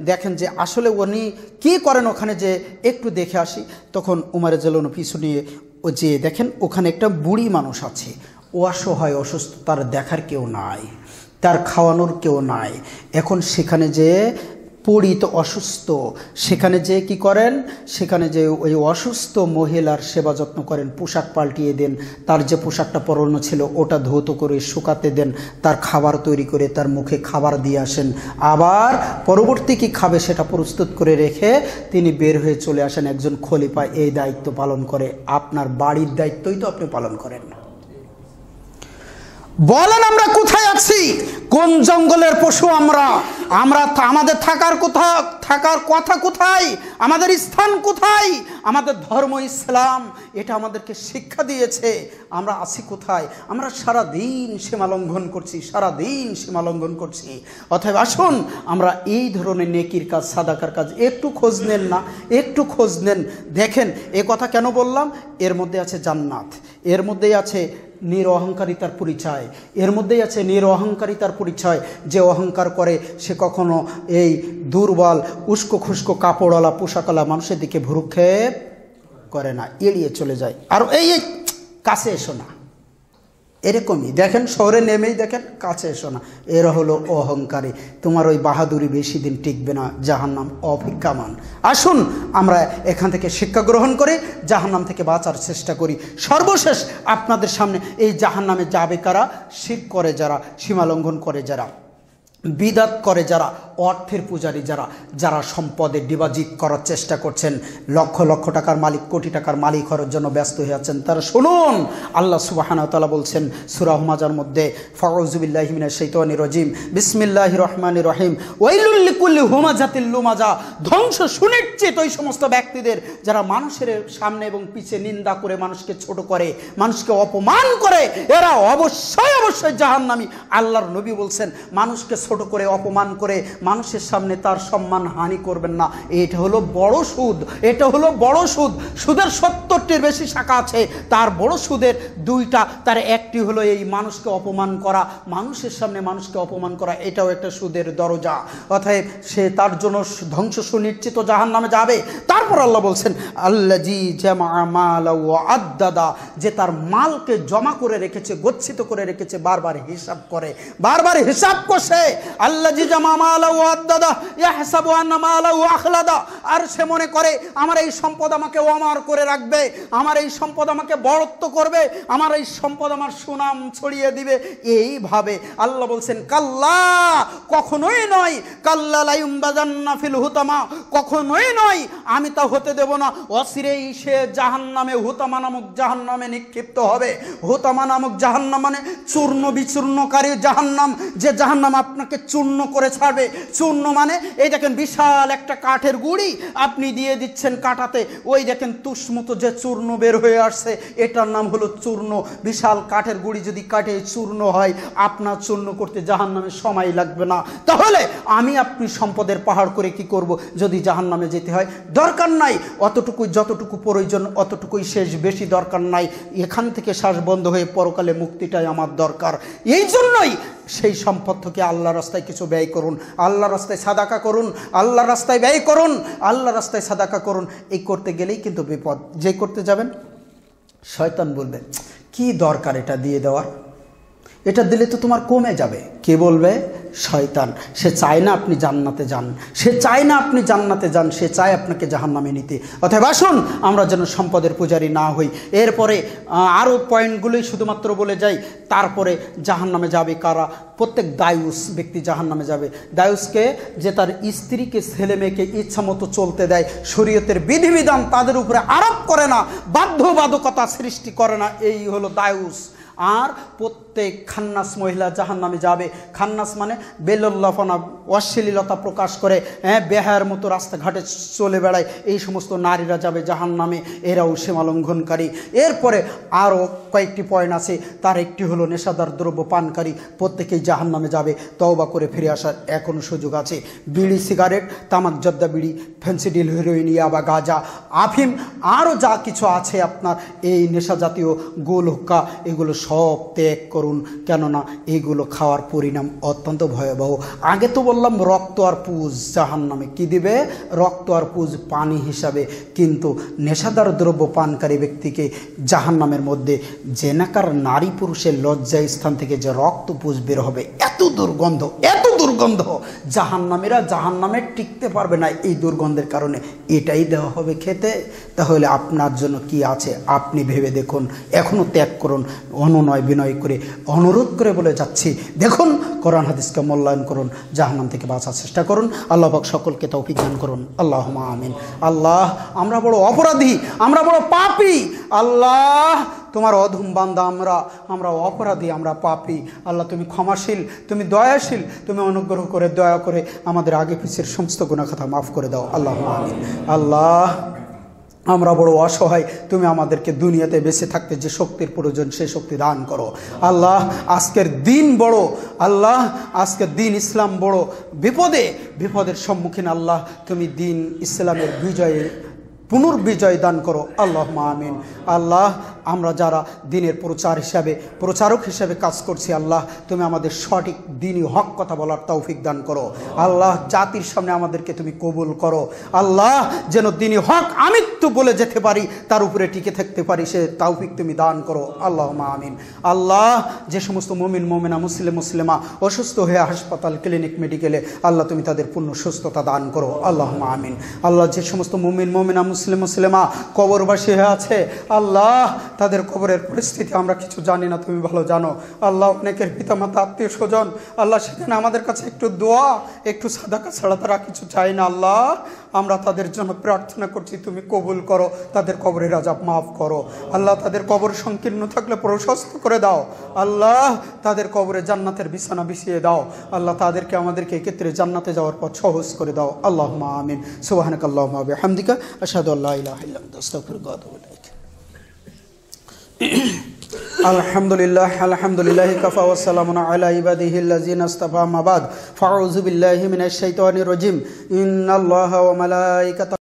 দেখেন যে আসলে উনি কি করেন ওখানে যে একটু দেখে আসি তখন উমারে জেলানো পিছু নিয়ে ও যে দেখেন ওখানে একটা বুড়ি মানুষ আছে ও অসহায় অসুস্থ তার দেখার কেউ নাই তার খাওয়ানোর কেউ নাই এখন সেখানে যে পড়িত অসুস্থ সেখানে যে কি করেন সেখানে যে ওই অসুস্থ মহিলার সেবা যত্ন করেন পোশাক পাল্টিয়ে দেন তার যে পোশাকটা পরণ ছিল ওটা ধৌত করে শুকাতে দেন তার খাবার তৈরি করে তার মুখে খাবার দিয়ে আসেন আবার পরবর্তী কি খাবে সেটা প্রস্তুত করে রেখে তিনি বের হয়ে চলে আসেন একজন খলিপা এই দায়িত্ব পালন করে আপনার বাড়ির দায়িত্বই তো আপনি পালন করেন না বলেন আমরা কোথায় আছি কোন জঙ্গলের পশু আমরা আমরা আমাদের থাকার কোথা থাকার কথা কোথায় আমাদের স্থান কোথায় আমাদের ধর্ম ইসলাম এটা আমাদেরকে শিক্ষা দিয়েছে আমরা আছি কোথায় আমরা সারা দিন সীমা লঙ্ঘন করছি সারা দিন সীমা লঙ্ঘন করছি অতএব আসুন আমরা এই ধরনের নেকির কাজ সাদাকার কাজ একটু খোঁজ নেন না একটু খোঁজ নেন দেখেন এ কথা কেন বললাম এর মধ্যে আছে জান্নাত এর মধ্যেই আছে নির অহংকারিতার পরিচয় এর মধ্যেই আছে নির অহংকারিতার পরিচয় যে অহংকার করে সে কখনো এই দুর্বল উস্কো খুস্কো কাপড়ওয়ালা পোশাকওয়ালা মানুষের দিকে ভুরুক্ষেপ করে না এড়িয়ে চলে যায় আর এই কাছে এসো না এরকমই দেখেন শহরে নেমেই দেখেন কাছে এসো না এরা হলো অহংকারী তোমার ওই বাহাদুরি বেশি দিন টিকবে না যাহার নাম অভিজ্ঞামান আসুন আমরা এখান থেকে শিক্ষা গ্রহণ করে যাহার নাম থেকে বাঁচার চেষ্টা করি সর্বশেষ আপনাদের সামনে এই জাহার নামে যাবে কারা শিখ করে যারা সীমালঙ্ঘন করে যারা বিদাত করে যারা অর্থের পূজারী যারা যারা সম্পদে ডিপাজিট করার চেষ্টা করছেন লক্ষ লক্ষ টাকার মালিক কোটি টাকার মালিক হওয়ার জন্য ব্যস্ত হয়ে আছেন তারা শুনুন আল্লাহ সুবাহানতালা বলছেন সুরাহ মাজার মধ্যে ফরজুবিল্লাহিমিনা সৈতানি রজিম বিসমিল্লাহ রহমান রহিম ওইলুল্লিকুল্লি লুমাজা ধ্বংস সুনিশ্চিত ওই সমস্ত ব্যক্তিদের যারা মানুষের সামনে এবং পিছে নিন্দা করে মানুষকে ছোট করে মানুষকে অপমান করে এরা অবশ্যই অবশ্যই জাহান্নামি আল্লাহর নবী বলছেন মানুষকে ছোট করে অপমান করে মানুষের সামনে তার সম্মান হানি করবেন না এটা হলো বড় সুদ এটা হলো বড় সুদ সুদের সত্তরটির বেশি শাখা আছে তার বড় সুদের দুইটা তার একটি হলো এই মানুষকে অপমান করা মানুষের সামনে মানুষকে অপমান করা এটাও একটা সুদের দরজা অথায় সে তার জন্য ধ্বংস সুনিশ্চিত জাহান নামে যাবে তারপর আল্লাহ বলছেন আল্লাজি আদাদা যে তার মালকে জমা করে রেখেছে গচ্ছিত করে রেখেছে বারবার হিসাব করে বারবার হিসাব কষে আল্লাহ জি জামা মালাউ আদাদা ইয়াহসাবু আন্না মালাউ আখলাদা আর সে মনে করে আমার এই সম্পদ আমাকে অমার করে রাখবে আমার এই সম্পদ আমাকে বড়ত্ব করবে আমার এই সম্পদ আমার সুনাম ছড়িয়ে দিবে এইভাবে আল্লাহ বলছেন কাল্লা কখনোই নয় কাল্লা লাইম্বাজান্না ফিল হুতামা কখনোই নয় আমি তা হতে দেব না অসিরেই সে জাহান নামে হুতামা নামক জাহান নামে নিক্ষিপ্ত হবে হুতামা নামক জাহান্নাম মানে চূর্ণ বিচূর্ণকারী জাহান্নাম যে জাহান্নাম আপনাকে আপনাকে চূর্ণ করে ছাড়বে চূর্ণ মানে এই দেখেন বিশাল একটা কাঠের গুড়ি আপনি দিয়ে দিচ্ছেন কাটাতে ওই দেখেন তুষ মতো যে চূর্ণ বের হয়ে আসছে এটার নাম হলো চূর্ণ বিশাল কাঠের গুড়ি যদি কাটে চূর্ণ হয় আপনার চূর্ণ করতে জাহান নামে সময় লাগবে না তাহলে আমি আপনি সম্পদের পাহাড় করে কি করব যদি জাহান নামে যেতে হয় দরকার নাই অতটুকু যতটুকু প্রয়োজন অতটুকুই শেষ বেশি দরকার নাই এখান থেকে শ্বাস বন্ধ হয়ে পরকালে মুক্তিটাই আমার দরকার এই জন্যই সেই সম্পদ থেকে আল্লাহ রাস্তায় কিছু ব্যয় করুন আল্লাহ রাস্তায় সাদাকা করুন আল্লাহ রাস্তায় ব্যয় করুন আল্লাহ রাস্তায় সাদাকা করুন এই করতে গেলেই কিন্তু বিপদ যে করতে যাবেন শয়তান বলবে কি দরকার এটা দিয়ে দেওয়ার এটা দিলে তো তোমার কমে যাবে কে বলবে শয়তান সে চায় না আপনি জান্নাতে যান সে চায় না আপনি জান্নাতে যান সে চায় আপনাকে জাহান নামে নিতে অথবা আসুন আমরা যেন সম্পদের পূজারি না হই এরপরে আরও পয়েন্টগুলোই শুধুমাত্র বলে যাই তারপরে জাহান নামে যাবে কারা প্রত্যেক দায়ুস ব্যক্তি জাহান নামে যাবে দায়ুসকে যে তার স্ত্রীকে ছেলে মেয়েকে ইচ্ছা মতো চলতে দেয় শরীয়তের বিধিবিধান তাদের উপরে আরোপ করে না বাধ্যবাধকতা সৃষ্টি করে না এই হলো দায়ুস আর প্রত্যেক প্রত্যেক খান্নাস মহিলা জাহান নামে যাবে খান্নাস মানে বেলল্লাফনা অশ্লীলতা প্রকাশ করে হ্যাঁ বেহার মতো রাস্তাঘাটে চলে বেড়ায় এই সমস্ত নারীরা যাবে জাহান নামে এরাও সীমালঙ্ঘনকারী এরপরে আরও কয়েকটি পয়েন্ট আছে তার একটি হলো নেশাদার দ্রব্য পানকারী প্রত্যেকেই জাহান নামে যাবে তওবা করে ফিরে আসার এখনও সুযোগ আছে বিড়ি সিগারেট তামাক জর্দা বিড়ি ফেন্সিডিল হিরোইন বা গাজা আফিম আরও যা কিছু আছে আপনার এই নেশা জাতীয় গোল হুক্কা এগুলো সব ত্যাগ করুন করুন কেননা এইগুলো খাওয়ার পরিণাম অত্যন্ত ভয়াবহ আগে তো বললাম রক্ত আর পুজ জাহান নামে কি দিবে রক্ত আর পুজ পানি হিসাবে কিন্তু নেশাদার দ্রব্য পানকারী ব্যক্তিকে জাহান নামের মধ্যে জেনাকার নারী পুরুষের লজ্জায় স্থান থেকে যে রক্ত পুজ বের হবে এত দুর্গন্ধ এত দুর্গন্ধ জাহান জাহান্নামে টিকতে পারবে না এই দুর্গন্ধের কারণে এটাই দেওয়া হবে খেতে তাহলে আপনার জন্য কি আছে আপনি ভেবে দেখুন এখনও ত্যাগ করুন অনুনয় বিনয় করে অনুরোধ করে বলে যাচ্ছি দেখুন কোরআন হাদিসকে মূল্যায়ন করুন জাহান্নাম থেকে বাঁচার চেষ্টা করুন আল্লাহ পাক সকলকে তৌফিক দান করুন আল্লাহ আমিন আল্লাহ আমরা বড় অপরাধী আমরা বড় পাপি আল্লাহ তোমার অধম বান্দা আমরা আমরা অপরাধী আমরা পাপি আল্লাহ তুমি ক্ষমাশীল তুমি দয়াশীল তুমি অনুগ্রহ করে দয়া করে আমাদের আগে পিছের সমস্ত গুণাখাতা মাফ করে দাও আল্লাহ আমিন আল্লাহ আমরা বড় অসহায় তুমি আমাদেরকে দুনিয়াতে বেঁচে থাকতে যে শক্তির প্রয়োজন সেই শক্তি দান করো আল্লাহ আজকের দিন বড় আল্লাহ আজকের দিন ইসলাম বড় বিপদে বিপদের সম্মুখীন আল্লাহ তুমি দিন ইসলামের বিজয়ে পুনর্বিজয় দান করো আল্লাহ মামিন আল্লাহ আমরা যারা দিনের প্রচার হিসাবে প্রচারক হিসাবে কাজ করছি আল্লাহ তুমি আমাদের সঠিক দিনই হক কথা বলার তৌফিক দান করো আল্লাহ জাতির সামনে আমাদেরকে তুমি কবুল করো আল্লাহ যেন দিনই হক আমি তো বলে যেতে পারি তার উপরে টিকে থাকতে পারি সে তৌফিক তুমি দান করো আল্লাহ মা আমিন আল্লাহ যে সমস্ত মমিন মোমেনা মুসলিম মুসলিমা অসুস্থ হয়ে হাসপাতাল ক্লিনিক মেডিকেলে আল্লাহ তুমি তাদের পূর্ণ সুস্থতা দান করো আল্লাহ মা আমিন আল্লাহ যে সমস্ত মমিন মোমেনা মুসলিম মুসলিমা কবরবাসী হয়ে আছে আল্লাহ তাদের কবরের পরিস্থিতি আমরা কিছু জানি না তুমি ভালো জানো আল্লাহ অনেকের পিতামাতা আত্মীয় স্বজন আল্লাহ সেখানে আমাদের কাছে একটু দোয়া একটু সাদাকা ছাড়া তারা কিছু চায় না আল্লাহ আমরা তাদের জন্য প্রার্থনা করছি তুমি কবুল করো তাদের কবরের রাজাব মাফ করো আল্লাহ তাদের কবর সংকীর্ণ থাকলে প্রশস্ত করে দাও আল্লাহ তাদের কবরে জান্নাতের বিছানা বিছিয়ে দাও আল্লাহ তাদেরকে আমাদেরকে এক্ষেত্রে জান্নাতে যাওয়ার পথ সহজ করে দাও আল্লাহ আমিন আল্লাহ হামদিকা আসাদুল্লাহ ইলাহ বলে الحمد لله الحمد لله كفى والسلام على عباده الذين اصطفى ما بعد فاعوذ بالله من الشيطان الرجيم ان الله وملائكته